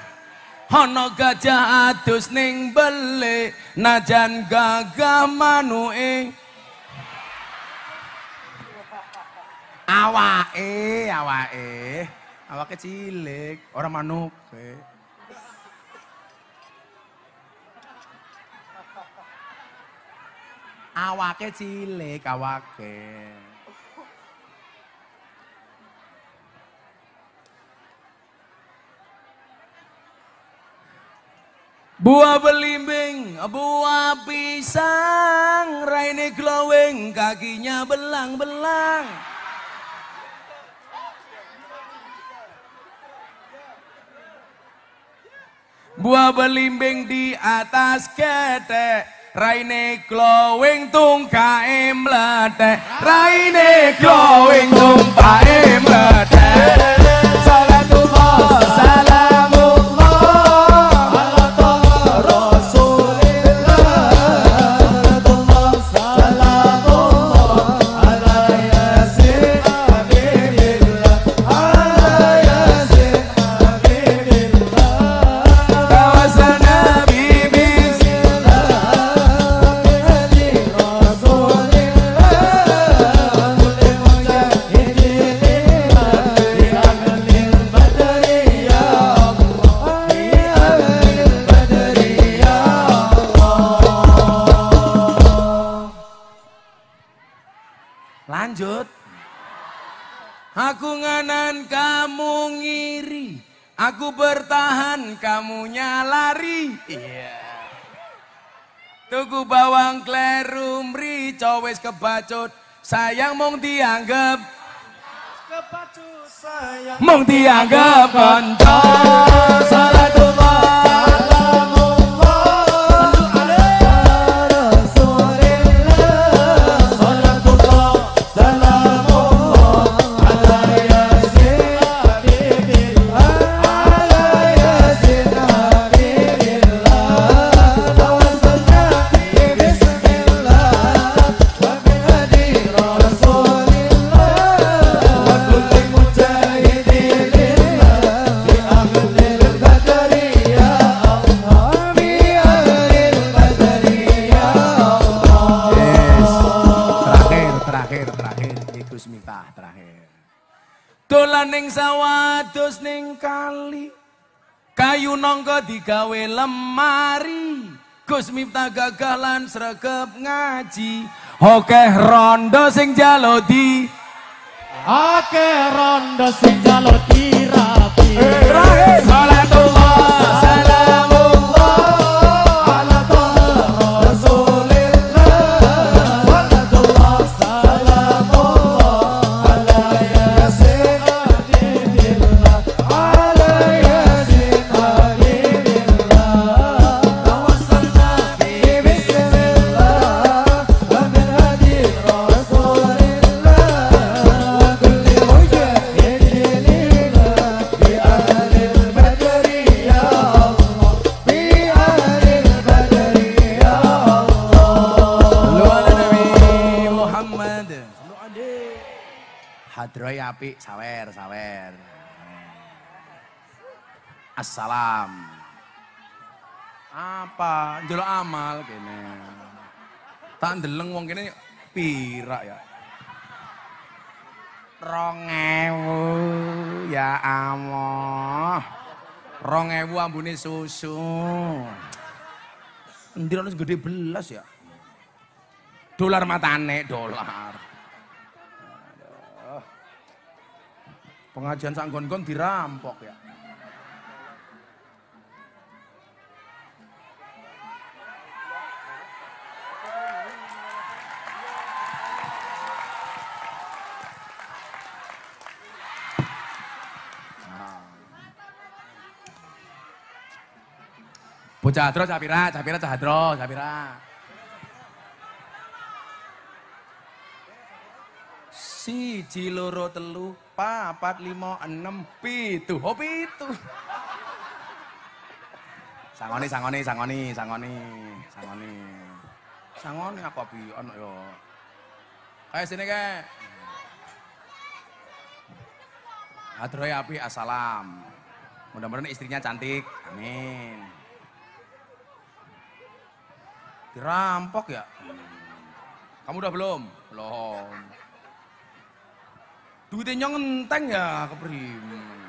Hono gajah adus ning beli najan gagah awa manuke. Awake, awake, awake cilik, ora manuke. Awake cilik awake. Buah belimbing, buah pisang, raine glowing, kakinya belang-belang. Buah belimbing di atas ketek, Raine glowing tungkae mlethe Raine glowing tungkae mlethe Aku bertahan, kamunya lari. Iya. Yeah. Tuku bawang kleru mri, cowes kebacut. Sayang mong dianggap. Kebacut sayang. Mong dianggap kontol. Salah tuh ning sawados ning kali. Kayu nongko digawe lemari. Gus Miftah gagah lan sregep ngaji. Okeh rondo sing jalo di Akeh rondo sing jalo Salatullah. api, sawer, sawer. Assalam. Apa? jual amal kene. Tak ndeleng wong kene pira ya. Rongewu ya amoh Rongewu ambune susu. Ndira gede belas ya. Dolar matane, dolar. Pengajian sanggon-gon dirampok ya. Nah. Bocah Hadro, Capira, Capira, Cahadro, Capira. si ciloro telu papat lima enam pitu ho oh, itu sangoni sangoni sangoni sangoni sangoni sangoni aku api ono yo kayak sini kayak Adroy api assalam mudah-mudahan istrinya cantik amin dirampok ya hmm. kamu udah belum belum Duitnya ngenteng ya keprimen. Nah.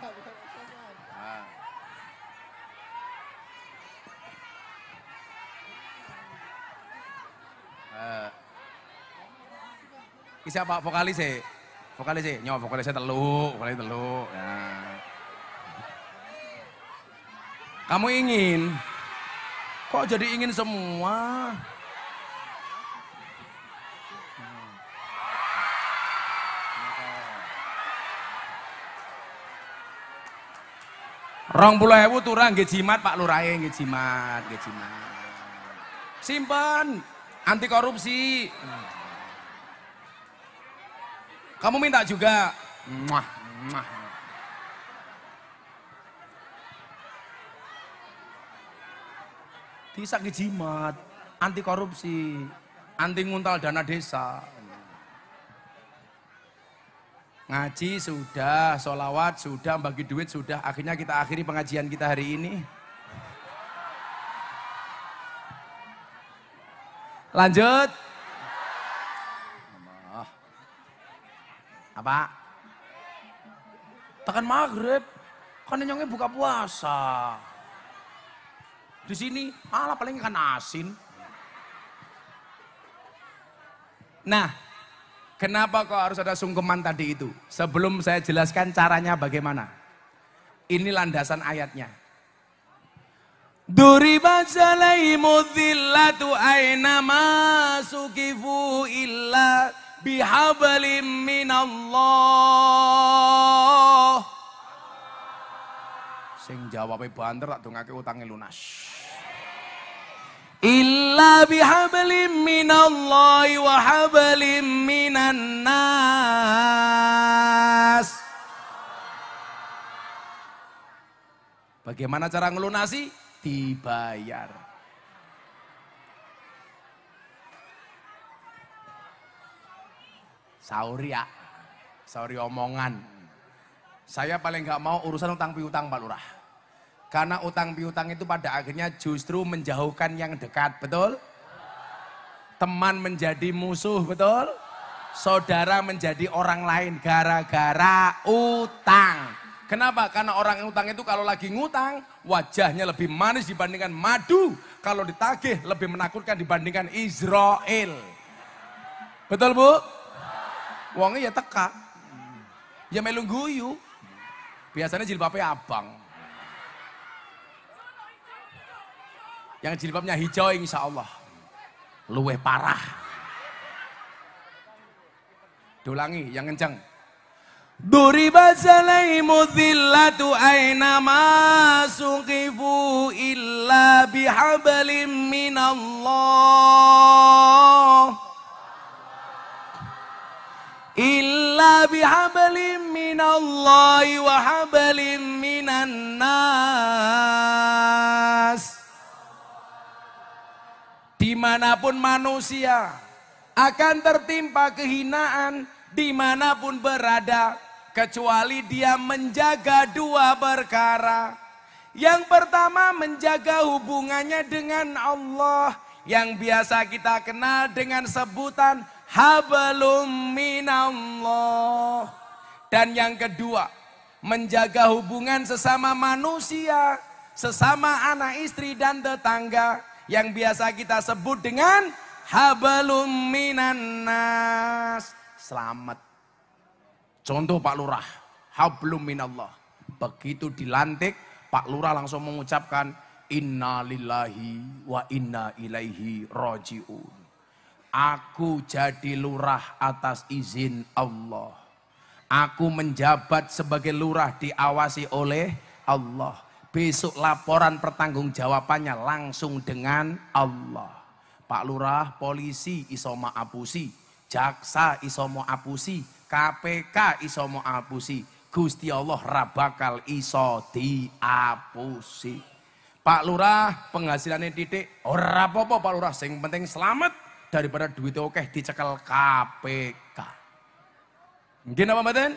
Uh. Eh. Kisah Pak vokalis sih. Vokalis sih, nyok vokalisnya teluk, vokalis teluk. Ya. Kamu ingin? Kok jadi ingin semua? Rong puluh ewu turang nggih jimat Pak lurah e nggih jimat, nggih jimat. Simpen anti korupsi. Kamu minta juga. Muah, muah. Bisa jimat anti korupsi, anti nguntal dana desa. Ngaji sudah, sholawat sudah, bagi duit sudah. Akhirnya kita akhiri pengajian kita hari ini. Lanjut. Apa? Tekan maghrib. Kan nyongnya buka puasa. Di sini, ala paling ikan asin. Nah, Kenapa kok harus ada sungkeman tadi itu? Sebelum saya jelaskan caranya bagaimana. Ini landasan ayatnya. Duri alaihimu dhillatu aina masukifu illa bihablim minallah. Sing jawabnya banter tak dongake utangnya lunas illa bihablim minallahi wa hablim minan nas. Bagaimana cara ngelunasi? Dibayar. Sauri ya. Sauri omongan. Saya paling gak mau urusan utang piutang Pak Lurah. Karena utang piutang itu pada akhirnya justru menjauhkan yang dekat, betul? Teman menjadi musuh, betul? Saudara menjadi orang lain gara-gara utang. Kenapa? Karena orang yang utang itu kalau lagi ngutang, wajahnya lebih manis dibandingkan madu. Kalau ditagih lebih menakutkan dibandingkan Israel. Betul bu? Wongnya ya teka. Ya melungguyu. Biasanya jilbabnya abang. Yang jilbabnya hijau insya Allah. Luweh parah. Dolangi yang kencang. Duriba salaimu dhillatu aina masuqifu illa bihablim minallah. Illa bihablim minallah, wa وحبل minannas dimanapun manusia akan tertimpa kehinaan dimanapun berada kecuali dia menjaga dua perkara. Yang pertama menjaga hubungannya dengan Allah yang biasa kita kenal dengan sebutan hablum minallah. Dan yang kedua, menjaga hubungan sesama manusia, sesama anak istri dan tetangga yang biasa kita sebut dengan hablum minan nas. Selamat. Contoh Pak Lurah, hablum minallah. Begitu dilantik, Pak Lurah langsung mengucapkan inna lillahi wa inna ilaihi rajiun. Aku jadi lurah atas izin Allah. Aku menjabat sebagai lurah diawasi oleh Allah. Besok laporan pertanggungjawabannya langsung dengan Allah. Pak Lurah, polisi isoma apusi, jaksa isoma apusi, KPK isoma apusi, Gusti Allah rabakal iso diapusi. Pak Lurah penghasilannya titik, ora apa Pak Lurah, sing penting selamat daripada duit oke dicekel KPK. Mungkin apa mboten?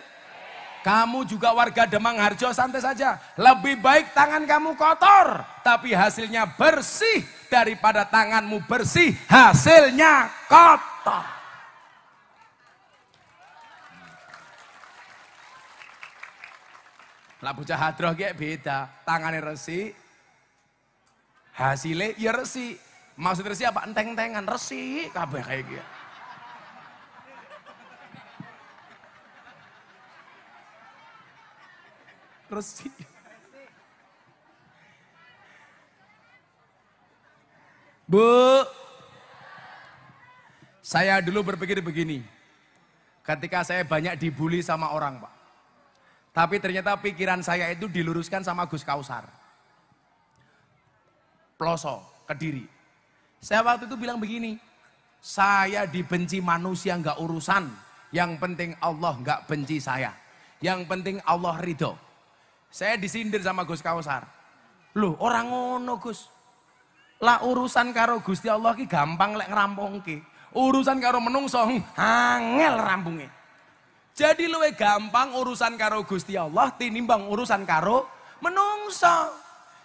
Kamu juga warga Demang Harjo santai saja. Lebih baik tangan kamu kotor. Tapi hasilnya bersih. Daripada tanganmu bersih. Hasilnya kotor. Lah bocah hadroh kayak beda. Tangannya resi. Hasilnya ya resi. Maksud resi apa? Enteng-entengan. Resi. Kabeh kayak gitu. Resik. Bu, saya dulu berpikir begini, ketika saya banyak dibully sama orang Pak. Tapi ternyata pikiran saya itu diluruskan sama Gus Kausar. Ploso, Kediri. Saya waktu itu bilang begini, saya dibenci manusia nggak urusan, yang penting Allah nggak benci saya. Yang penting Allah ridho. Saya disindir sama Gus Kausar. Loh, orang ngono Gus. Lah urusan karo Gusti Allah ki gampang lek ngrampungke. Urusan karo menungsong hmm, angel rampunge. Jadi luwe gampang urusan karo Gusti Allah tinimbang urusan karo menungso.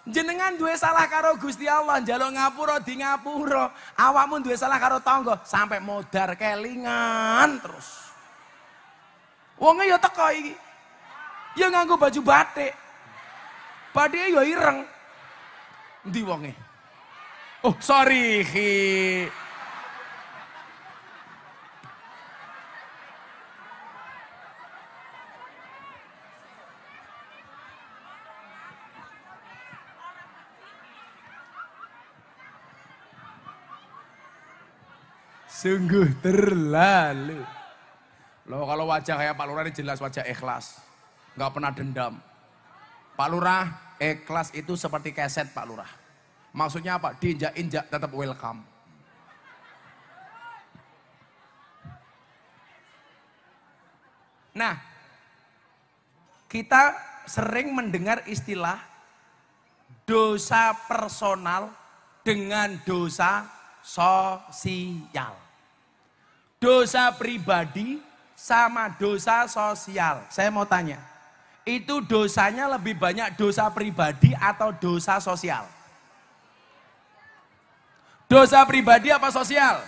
Jenengan duwe salah karo Gusti Allah, njaluk ngapura di ngapura. Awakmu duwe salah karo tangga, sampai modar kelingan terus. Wonge ya teko iki ya nganggo baju batik. Padhe ya ireng. Endi wonge? Oh, sorry. Hi. Sungguh terlalu. Loh kalau wajah kayak Pak Lurah ini jelas wajah ikhlas nggak pernah dendam. Pak Lurah, ikhlas eh, itu seperti keset Pak Lurah. Maksudnya apa? Diinjak-injak tetap welcome. Nah, kita sering mendengar istilah dosa personal dengan dosa sosial. Dosa pribadi sama dosa sosial. Saya mau tanya, itu dosanya lebih banyak dosa pribadi atau dosa sosial? Dosa pribadi apa sosial?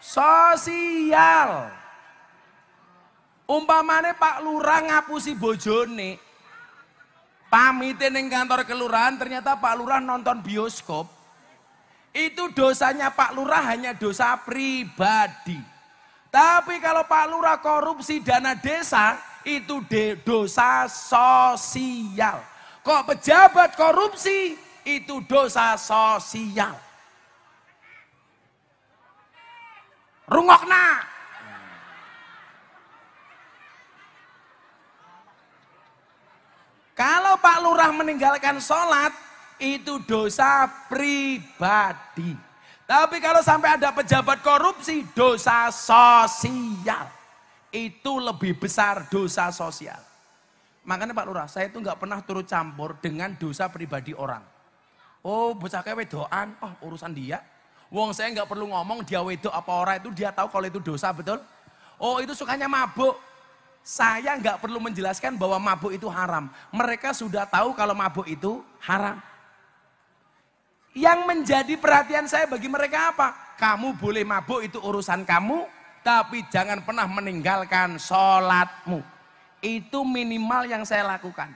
Sosial. Umpamane Pak Lurah ngapusi bojone. pamitin ning kantor kelurahan ternyata Pak Lurah nonton bioskop. Itu dosanya Pak Lurah hanya dosa pribadi. Tapi kalau Pak Lurah korupsi dana desa, itu de, dosa sosial. Kok pejabat korupsi itu dosa sosial. Rungokna. Kalau Pak Lurah meninggalkan sholat, itu dosa pribadi. Tapi kalau sampai ada pejabat korupsi, dosa sosial itu lebih besar dosa sosial. Makanya Pak Lurah, saya itu nggak pernah turut campur dengan dosa pribadi orang. Oh, bocah wedoan, wedoan, oh urusan dia. Wong saya nggak perlu ngomong dia wedo apa ora itu dia tahu kalau itu dosa betul. Oh itu sukanya mabuk. Saya nggak perlu menjelaskan bahwa mabuk itu haram. Mereka sudah tahu kalau mabuk itu haram. Yang menjadi perhatian saya bagi mereka apa? Kamu boleh mabuk itu urusan kamu, tapi jangan pernah meninggalkan sholatmu. Itu minimal yang saya lakukan.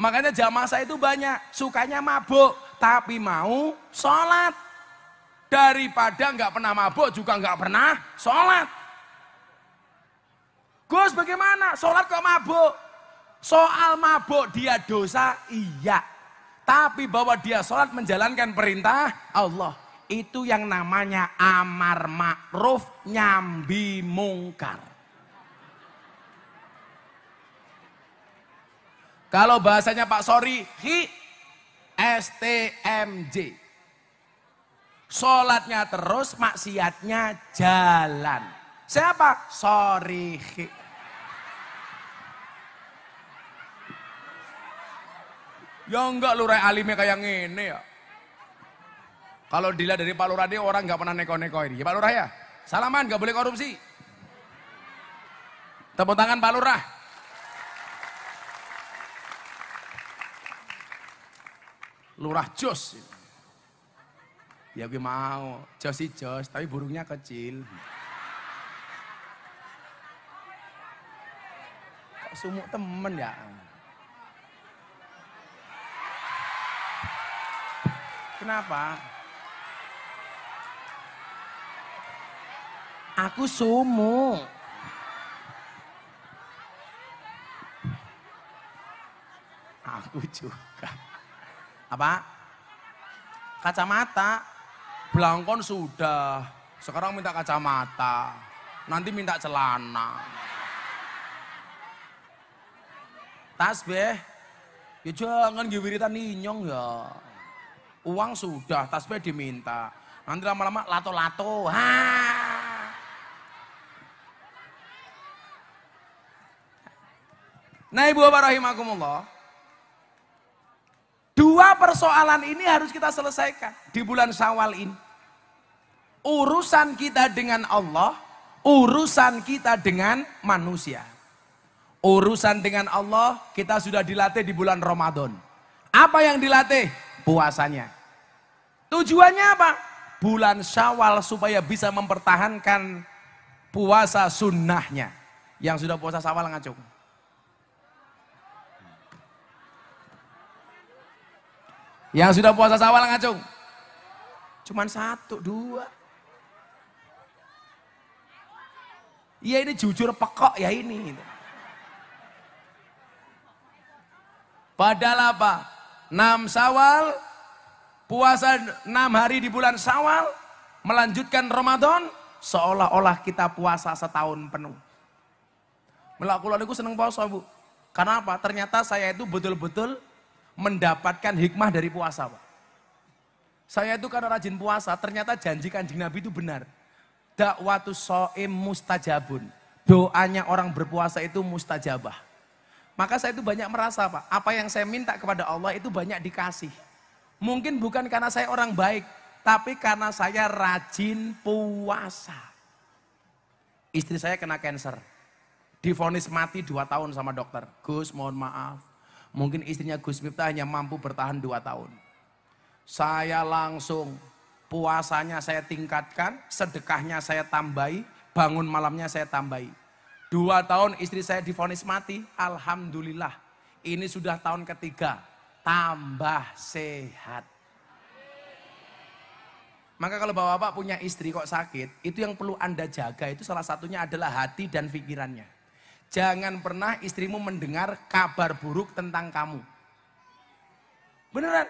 Makanya jamaah saya itu banyak. Sukanya mabuk. Tapi mau sholat. Daripada nggak pernah mabuk juga nggak pernah sholat. Gus bagaimana? Sholat kok mabuk? Soal mabuk dia dosa, iya. Tapi bahwa dia sholat menjalankan perintah Allah. Itu yang namanya amar ma'ruf nyambi mungkar. Kalau bahasanya Pak Sori, hi STMJ. Sholatnya terus, maksiatnya jalan. Siapa? Sori hi. Ya enggak lu Rai alimnya kayak gini ya. Kalau dilihat dari Pak Lurah ini orang nggak pernah neko-neko ini. Ya Pak Lurah ya, salaman nggak boleh korupsi. Tepuk tangan Pak Lurah. Lurah jos. Ya gue mau, jos sih jos, tapi burungnya kecil. Kok sumuk temen ya? Kenapa? Aku sumu. Aku juga. Apa? Kacamata. Belangkon sudah. Sekarang minta kacamata. Nanti minta celana. Tasbih. Ya jangan gewiritan ninyong ya. Uang sudah, tasbih diminta. Nanti lama-lama lato-lato. Ha. Nah ibu bapak rahimakumullah. Dua persoalan ini harus kita selesaikan di bulan syawal ini. Urusan kita dengan Allah, urusan kita dengan manusia. Urusan dengan Allah kita sudah dilatih di bulan Ramadan. Apa yang dilatih? Puasanya. Tujuannya apa? Bulan syawal supaya bisa mempertahankan puasa sunnahnya. Yang sudah puasa syawal ngacung. Yang sudah puasa sawal ngacung. Cuman satu, dua. Iya ini jujur pekok ya ini. Gitu. Padahal apa? enam sawal, puasa enam hari di bulan sawal, melanjutkan Ramadan, seolah-olah kita puasa setahun penuh. Melakukan itu seneng puasa bu. Karena apa? Ternyata saya itu betul-betul mendapatkan hikmah dari puasa, Pak. Saya itu karena rajin puasa, ternyata janji kanjeng Nabi itu benar. Dakwatus so'im mustajabun. Doanya orang berpuasa itu mustajabah. Maka saya itu banyak merasa, Pak. Apa yang saya minta kepada Allah itu banyak dikasih. Mungkin bukan karena saya orang baik, tapi karena saya rajin puasa. Istri saya kena cancer. Difonis mati dua tahun sama dokter. Gus, mohon maaf Mungkin istrinya Gus Miftah hanya mampu bertahan dua tahun. Saya langsung puasanya saya tingkatkan, sedekahnya saya tambahi, bangun malamnya saya tambahi. Dua tahun istri saya difonis mati, Alhamdulillah. Ini sudah tahun ketiga, tambah sehat. Maka kalau bapak-bapak punya istri kok sakit, itu yang perlu Anda jaga itu salah satunya adalah hati dan pikirannya jangan pernah istrimu mendengar kabar buruk tentang kamu. Beneran,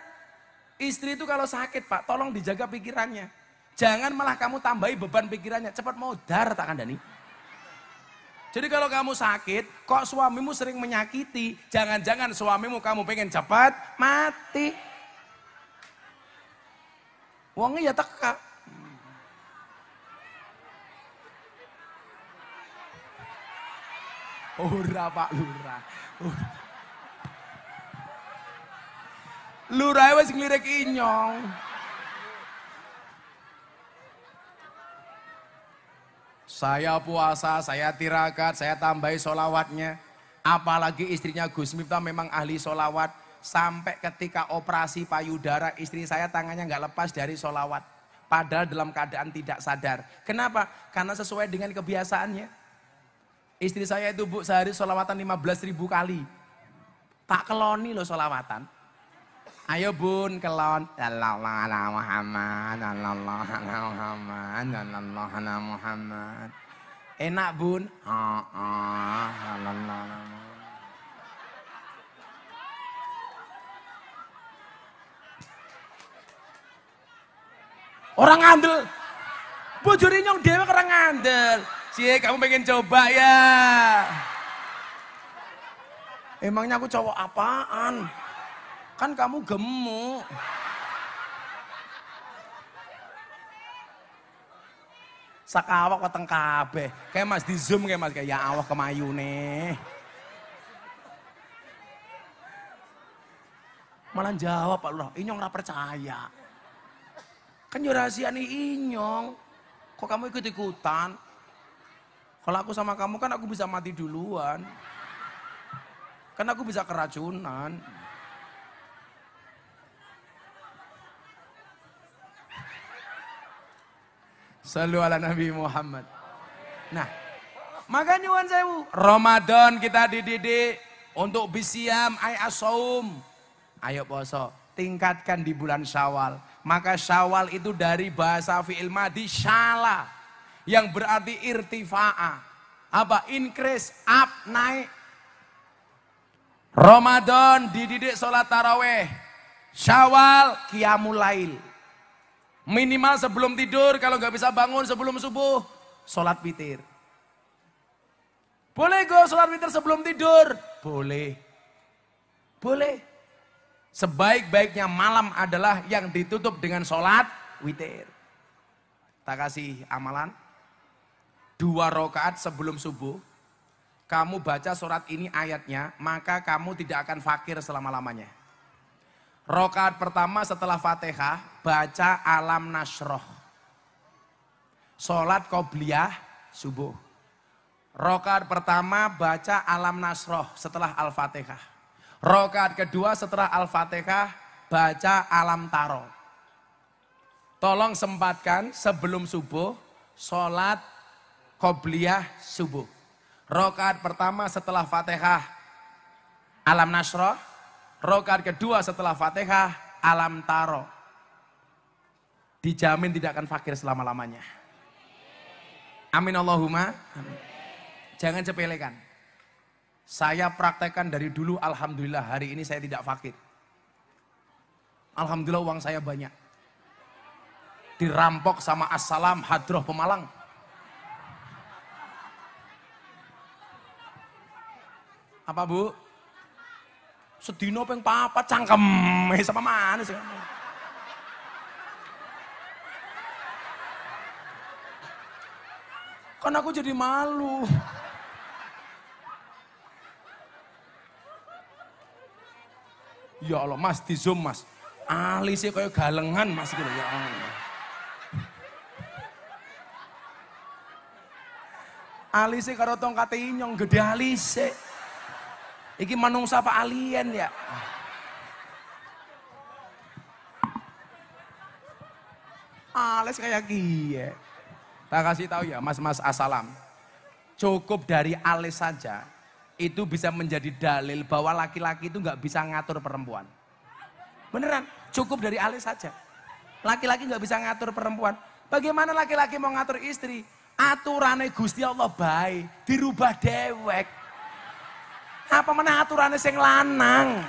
istri itu kalau sakit pak, tolong dijaga pikirannya. Jangan malah kamu tambahi beban pikirannya, cepat mau dar tak Dani. Jadi kalau kamu sakit, kok suamimu sering menyakiti, jangan-jangan suamimu kamu pengen cepat mati. Uangnya ya teka, Ora Pak Lurah. Lurah wis ngelirik inyong. Saya puasa, saya tirakat, saya tambahi solawatnya. Apalagi istrinya Gus Miftah memang ahli solawat. Sampai ketika operasi payudara istri saya tangannya nggak lepas dari solawat. Padahal dalam keadaan tidak sadar. Kenapa? Karena sesuai dengan kebiasaannya. Istri saya itu bu sehari solawatan 15 ribu kali. Tak keloni loh solawatan. Ayo bun kelon. Muhammad. Enak bun. Muhammad. Orang ngandel. Bojone nyong dewa orang ngandel. Cie, kamu pengen coba ya? Emangnya aku cowok apaan? Kan kamu gemuk. Sakawak weteng kabeh. Kayak Mas di Zoom kayak Mas kayak ya Allah nih. Malah jawab Pak Lurah, inyong ora percaya. Kan yo nih inyong. Kok kamu ikut-ikutan? Kalau aku sama kamu kan aku bisa mati duluan. Kan aku bisa keracunan. Selalu ala Nabi Muhammad. Nah, maka saya sewu. Ramadan kita dididik untuk bisiam ay asaum. Ayo poso, tingkatkan di bulan Syawal. Maka Syawal itu dari bahasa fi'il madi syala yang berarti irtifaa Apa? Increase, up, naik. Ramadan dididik sholat taraweh. Syawal, kiamulail Minimal sebelum tidur, kalau nggak bisa bangun sebelum subuh, sholat witir. Boleh gue sholat witir sebelum tidur? Boleh. Boleh. Sebaik-baiknya malam adalah yang ditutup dengan sholat witir. Tak kasih amalan dua rakaat sebelum subuh, kamu baca surat ini ayatnya, maka kamu tidak akan fakir selama-lamanya. Rokaat pertama setelah fatihah, baca alam nasroh. Sholat qobliyah subuh. Rokaat pertama baca alam nasroh setelah al-fatihah. Rokaat kedua setelah al-fatihah, baca alam taro. Tolong sempatkan sebelum subuh, sholat Qobliyah subuh. Rokat pertama setelah fatihah alam nasroh. Rokat kedua setelah fatihah alam taro. Dijamin tidak akan fakir selama-lamanya. Amin Allahumma. Amin. Jangan sepelekan. Saya praktekkan dari dulu Alhamdulillah hari ini saya tidak fakir. Alhamdulillah uang saya banyak. Dirampok sama Assalam Hadroh Pemalang. Apa bu? Sedino peng papat cangkem. Eh, sama mana sih? Kan aku jadi malu. Ya Allah, Mas di Zoom, Mas. Alisnya kayak galengan, Mas gitu ya Allah. Alise karo tongkat inyong gede alise. Iki manungsa apa alien ya? Ales kayak gie. Tak kasih tahu ya mas-mas asalam. Cukup dari alis saja itu bisa menjadi dalil bahwa laki-laki itu nggak bisa ngatur perempuan. Beneran, cukup dari alis saja. Laki-laki nggak bisa ngatur perempuan. Bagaimana laki-laki mau ngatur istri? Aturannya Gusti Allah baik, dirubah dewek apa mana aturannya sing lanang.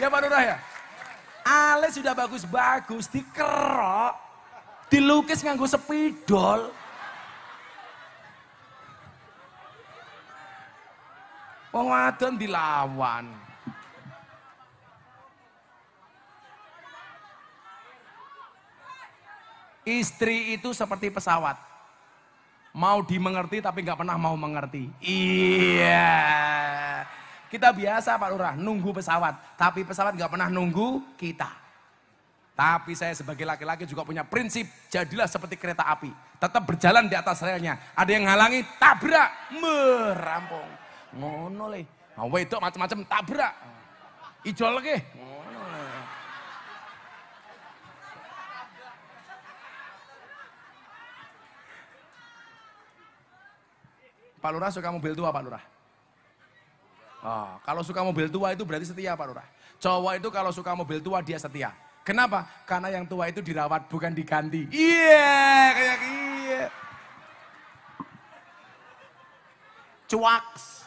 Ya Pak Nurah ya? Alis sudah bagus-bagus, dikerok, dilukis nganggo sepidol. Wong wadon dilawan. Istri itu seperti pesawat. Mau dimengerti tapi nggak pernah mau mengerti. Iya. Kita biasa Pak Lurah nunggu pesawat, tapi pesawat nggak pernah nunggu kita. Tapi saya sebagai laki-laki juga punya prinsip, jadilah seperti kereta api. Tetap berjalan di atas relnya. Ada yang halangi, tabrak, merampung. Ngono le. Nah, wedok macam-macam tabrak. Ijol lagi, Pak Lurah suka mobil tua Pak Lurah? Oh, kalau suka mobil tua itu berarti setia Pak Lurah. Cowok itu kalau suka mobil tua dia setia. Kenapa? Karena yang tua itu dirawat bukan diganti. Iya, yeah, kayak iya. Cuaks.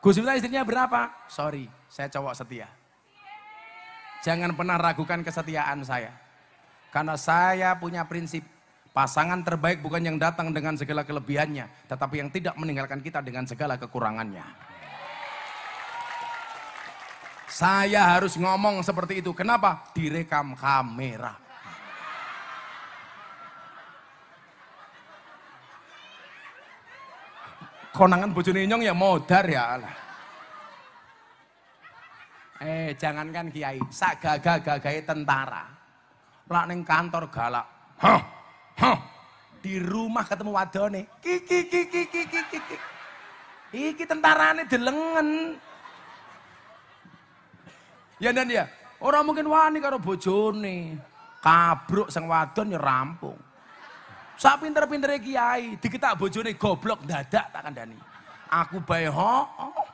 Gus istrinya berapa? Sorry, saya cowok setia. Jangan pernah ragukan kesetiaan saya. Karena saya punya prinsip pasangan terbaik bukan yang datang dengan segala kelebihannya, tetapi yang tidak meninggalkan kita dengan segala kekurangannya. Saya harus ngomong seperti itu. Kenapa? Direkam kamera. Konangan bojone nyong ya modar ya Allah. Eh, jangankan kiai, sak gagah gagai tentara. Lak ning kantor galak. Hah. Hah. Di rumah ketemu wadone. Kiki kiki kiki kiki. Ki. Iki tentarane delengen. Ya dan ya, orang mungkin wani karo bojone. Kabruk sang wadon ya rampung. Sak pinter-pintere kiai, diketak bojone goblok dadak tak kandani. Aku bae ho. Oh.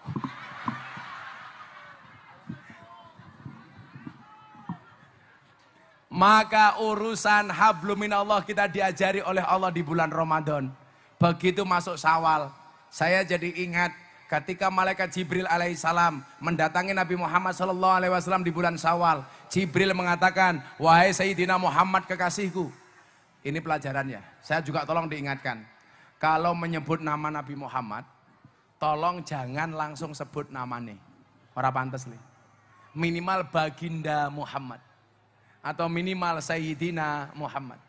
Maka urusan hablumin Allah kita diajari oleh Allah di bulan Ramadan. Begitu masuk sawal, saya jadi ingat ketika malaikat Jibril alaihissalam mendatangi Nabi Muhammad sallallahu alaihi wasallam di bulan Sawal. Jibril mengatakan, "Wahai Sayyidina Muhammad kekasihku." Ini pelajarannya. Saya juga tolong diingatkan. Kalau menyebut nama Nabi Muhammad, tolong jangan langsung sebut namanya. Orang pantas nih. Minimal baginda Muhammad atau minimal Sayyidina Muhammad.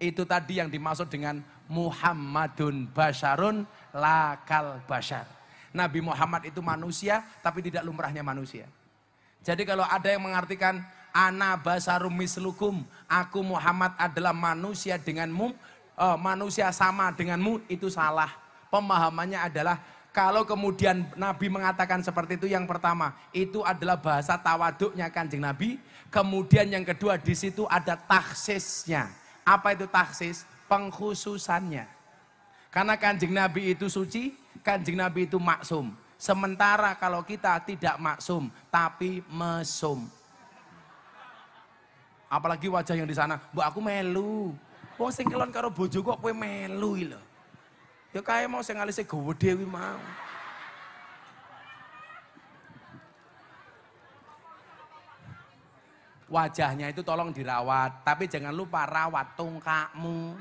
Itu tadi yang dimaksud dengan Muhammadun Basharun Lakal Bashar. Nabi Muhammad itu manusia tapi tidak lumrahnya manusia. Jadi kalau ada yang mengartikan ana basarum mislukum, aku Muhammad adalah manusia denganmu, uh, manusia sama denganmu itu salah. Pemahamannya adalah kalau kemudian Nabi mengatakan seperti itu yang pertama, itu adalah bahasa tawaduknya kanjeng Nabi. Kemudian yang kedua di situ ada taksisnya. Apa itu taksis? Pengkhususannya. Karena kanjeng Nabi itu suci, kanjeng Nabi itu maksum. Sementara kalau kita tidak maksum, tapi mesum. Apalagi wajah yang di sana, bu aku melu. Wong sing kelon karo bojo kok kue melu lho. Ya kaya mau saya alise gawa dewi mau. Wajahnya itu tolong dirawat, tapi jangan lupa rawat tungkakmu.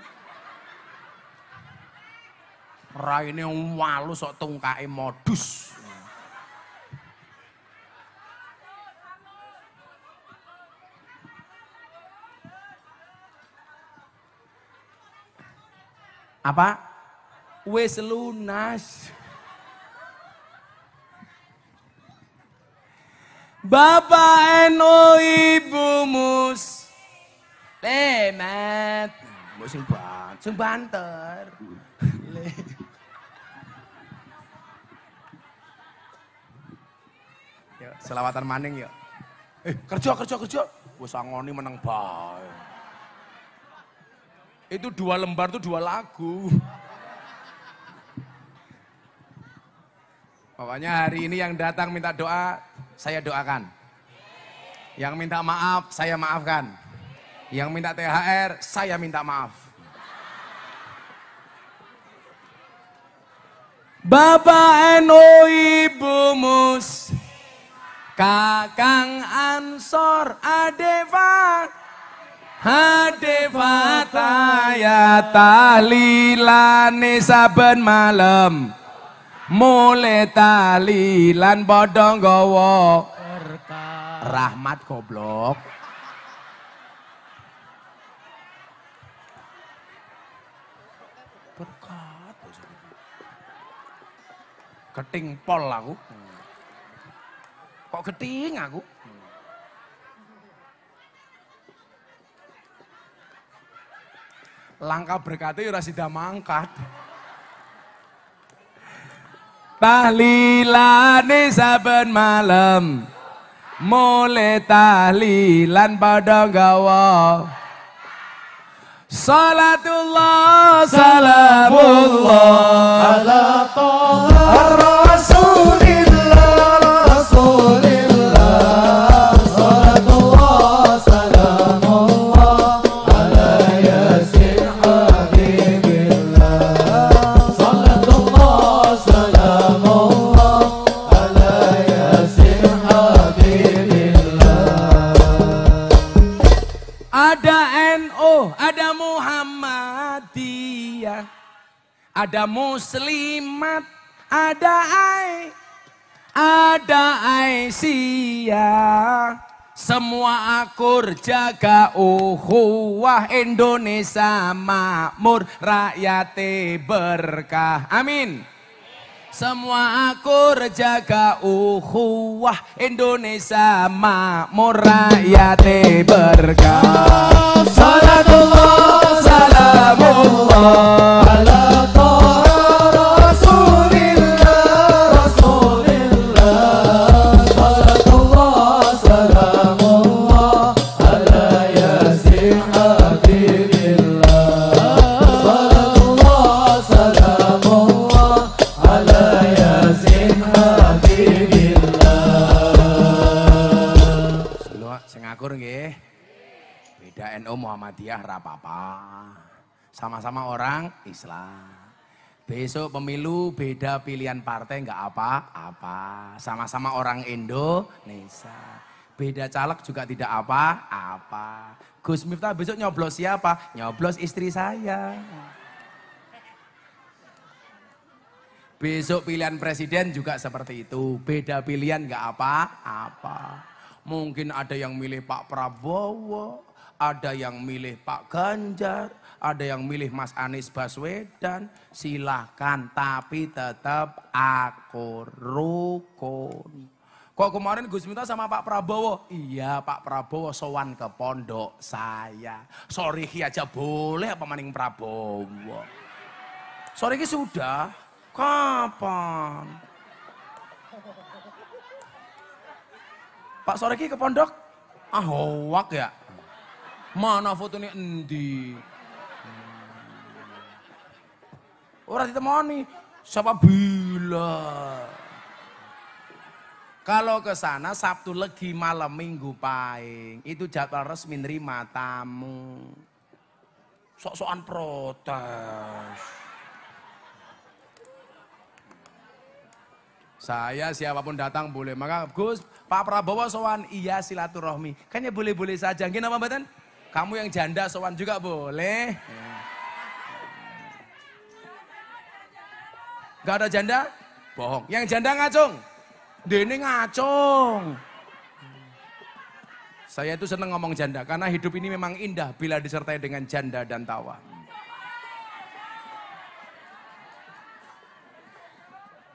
Raine walu sok tungkai modus. Apa? wis lunas. Bapak eno Ibu Mus Lemet sing ban, sing banter. selawatan maning ya, Eh, kerja kerja kerja. Wes sangoni meneng bae. Itu dua lembar tuh dua lagu. Pokoknya hari ini yang datang minta doa, saya doakan. Yang minta maaf, saya maafkan. Yang minta THR, saya minta maaf. Bapak NU Ibu Mus, Kakang Ansor Adeva, Hadeva Taya Tahlilane saben malam mule tali lan bodong gowo rahmat goblok berkat keting pol aku kok keting aku langkah berkatnya ora sida mangkat tahlilane saben malam mulai tahlilan pada gawa Salatullah, salamullah, ala tohar Ada muslimat, ada ai, ada Aisyah. Semua akur jaga uhuwah Indonesia makmur rakyat berkah. Amin. Semua akur jaga uhuwah Indonesia makmur rakyat berkah. Salatullah, salamullah. Oh Muhammadiyah rapapa. Sama-sama orang Islam. Besok pemilu beda pilihan partai nggak apa-apa. Sama-sama orang Indo, Indonesia. Beda caleg juga tidak apa-apa. Gus Miftah besok nyoblos siapa? Nyoblos istri saya. Besok pilihan presiden juga seperti itu. Beda pilihan nggak apa-apa. Mungkin ada yang milih Pak Prabowo, ada yang milih Pak Ganjar, ada yang milih Mas Anies Baswedan, silahkan tapi tetap aku rukun. Kok kemarin Gus Minta sama Pak Prabowo? Iya Pak Prabowo sowan ke pondok saya. Sorry Ki aja boleh apa maning Prabowo? Sorry Ki sudah? Kapan? Pak Ki ke pondok? Ah hoak ya? Mana fotonya endi? Ora nih Siapa bila? Kalau ke sana Sabtu Legi malam Minggu Pahing, itu jadwal resmi nerima tamu. Sok-sokan protes. Saya siapapun datang boleh. Maka Gus, Pak Prabowo Soan iya silaturahmi. Kayaknya boleh-boleh saja. Gimana apa mbak kamu yang janda sowan juga boleh. Gak ada janda? Bohong. Yang janda ngacung? Dini ngacung. Saya itu senang ngomong janda karena hidup ini memang indah bila disertai dengan janda dan tawa.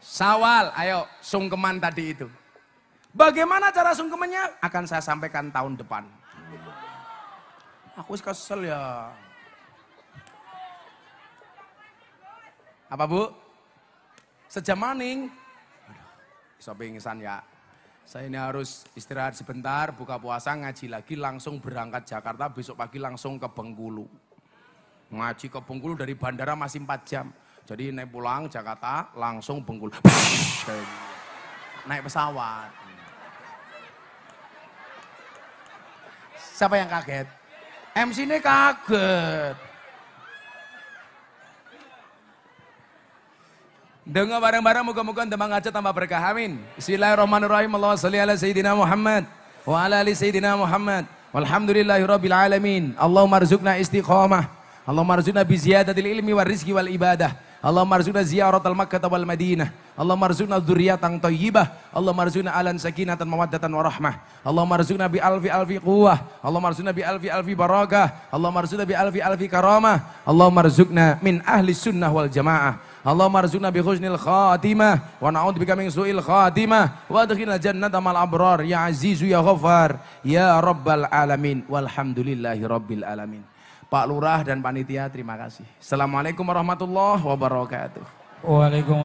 Sawal, ayo sungkeman tadi itu. Bagaimana cara sungkemannya? Akan saya sampaikan tahun depan. Aku kesel ya. Apa bu? Sejam maning. Bisa ya. Saya ini harus istirahat sebentar, buka puasa, ngaji lagi, langsung berangkat Jakarta, besok pagi langsung ke Bengkulu. Ngaji ke Bengkulu dari bandara masih 4 jam. Jadi naik pulang Jakarta, langsung Bengkulu. naik pesawat. Siapa yang kaget? MC ini kaget. Dengar bareng-bareng muka muka demang aja tambah berkah. Amin. Bismillahirrahmanirrahim. Allah salli ala sayyidina Muhammad wa ala ali sayyidina Muhammad. Walhamdulillahirabbil alamin. Allahumma rizukna istiqamah. Allahumma rizukna biziyadatil ilmi war rizki wal ibadah. Allah marzuna ziaratal Makkah wal Madinah. Allah marzuqna dzurriyatan thayyibah. Allah marzuna alan sakinatan mawaddatan warahmah. Allah marzuna bi alfi alfi quwwah. Allah marzuna bi alfi alfi barakah. Allah marzuna bi alfi alfi karamah. Allah marzuna min ahli sunnah wal jamaah. Allah marzuna bi khusnil khatimah wa na'udzubika min su'il khatimah wa adkhilna jannata mal abrar ya azizu ya ghafar ya rabbal alamin walhamdulillahi rabbil alamin Pak Lurah dan Panitia, terima kasih. Assalamualaikum warahmatullahi wabarakatuh. Waalaikumsalam.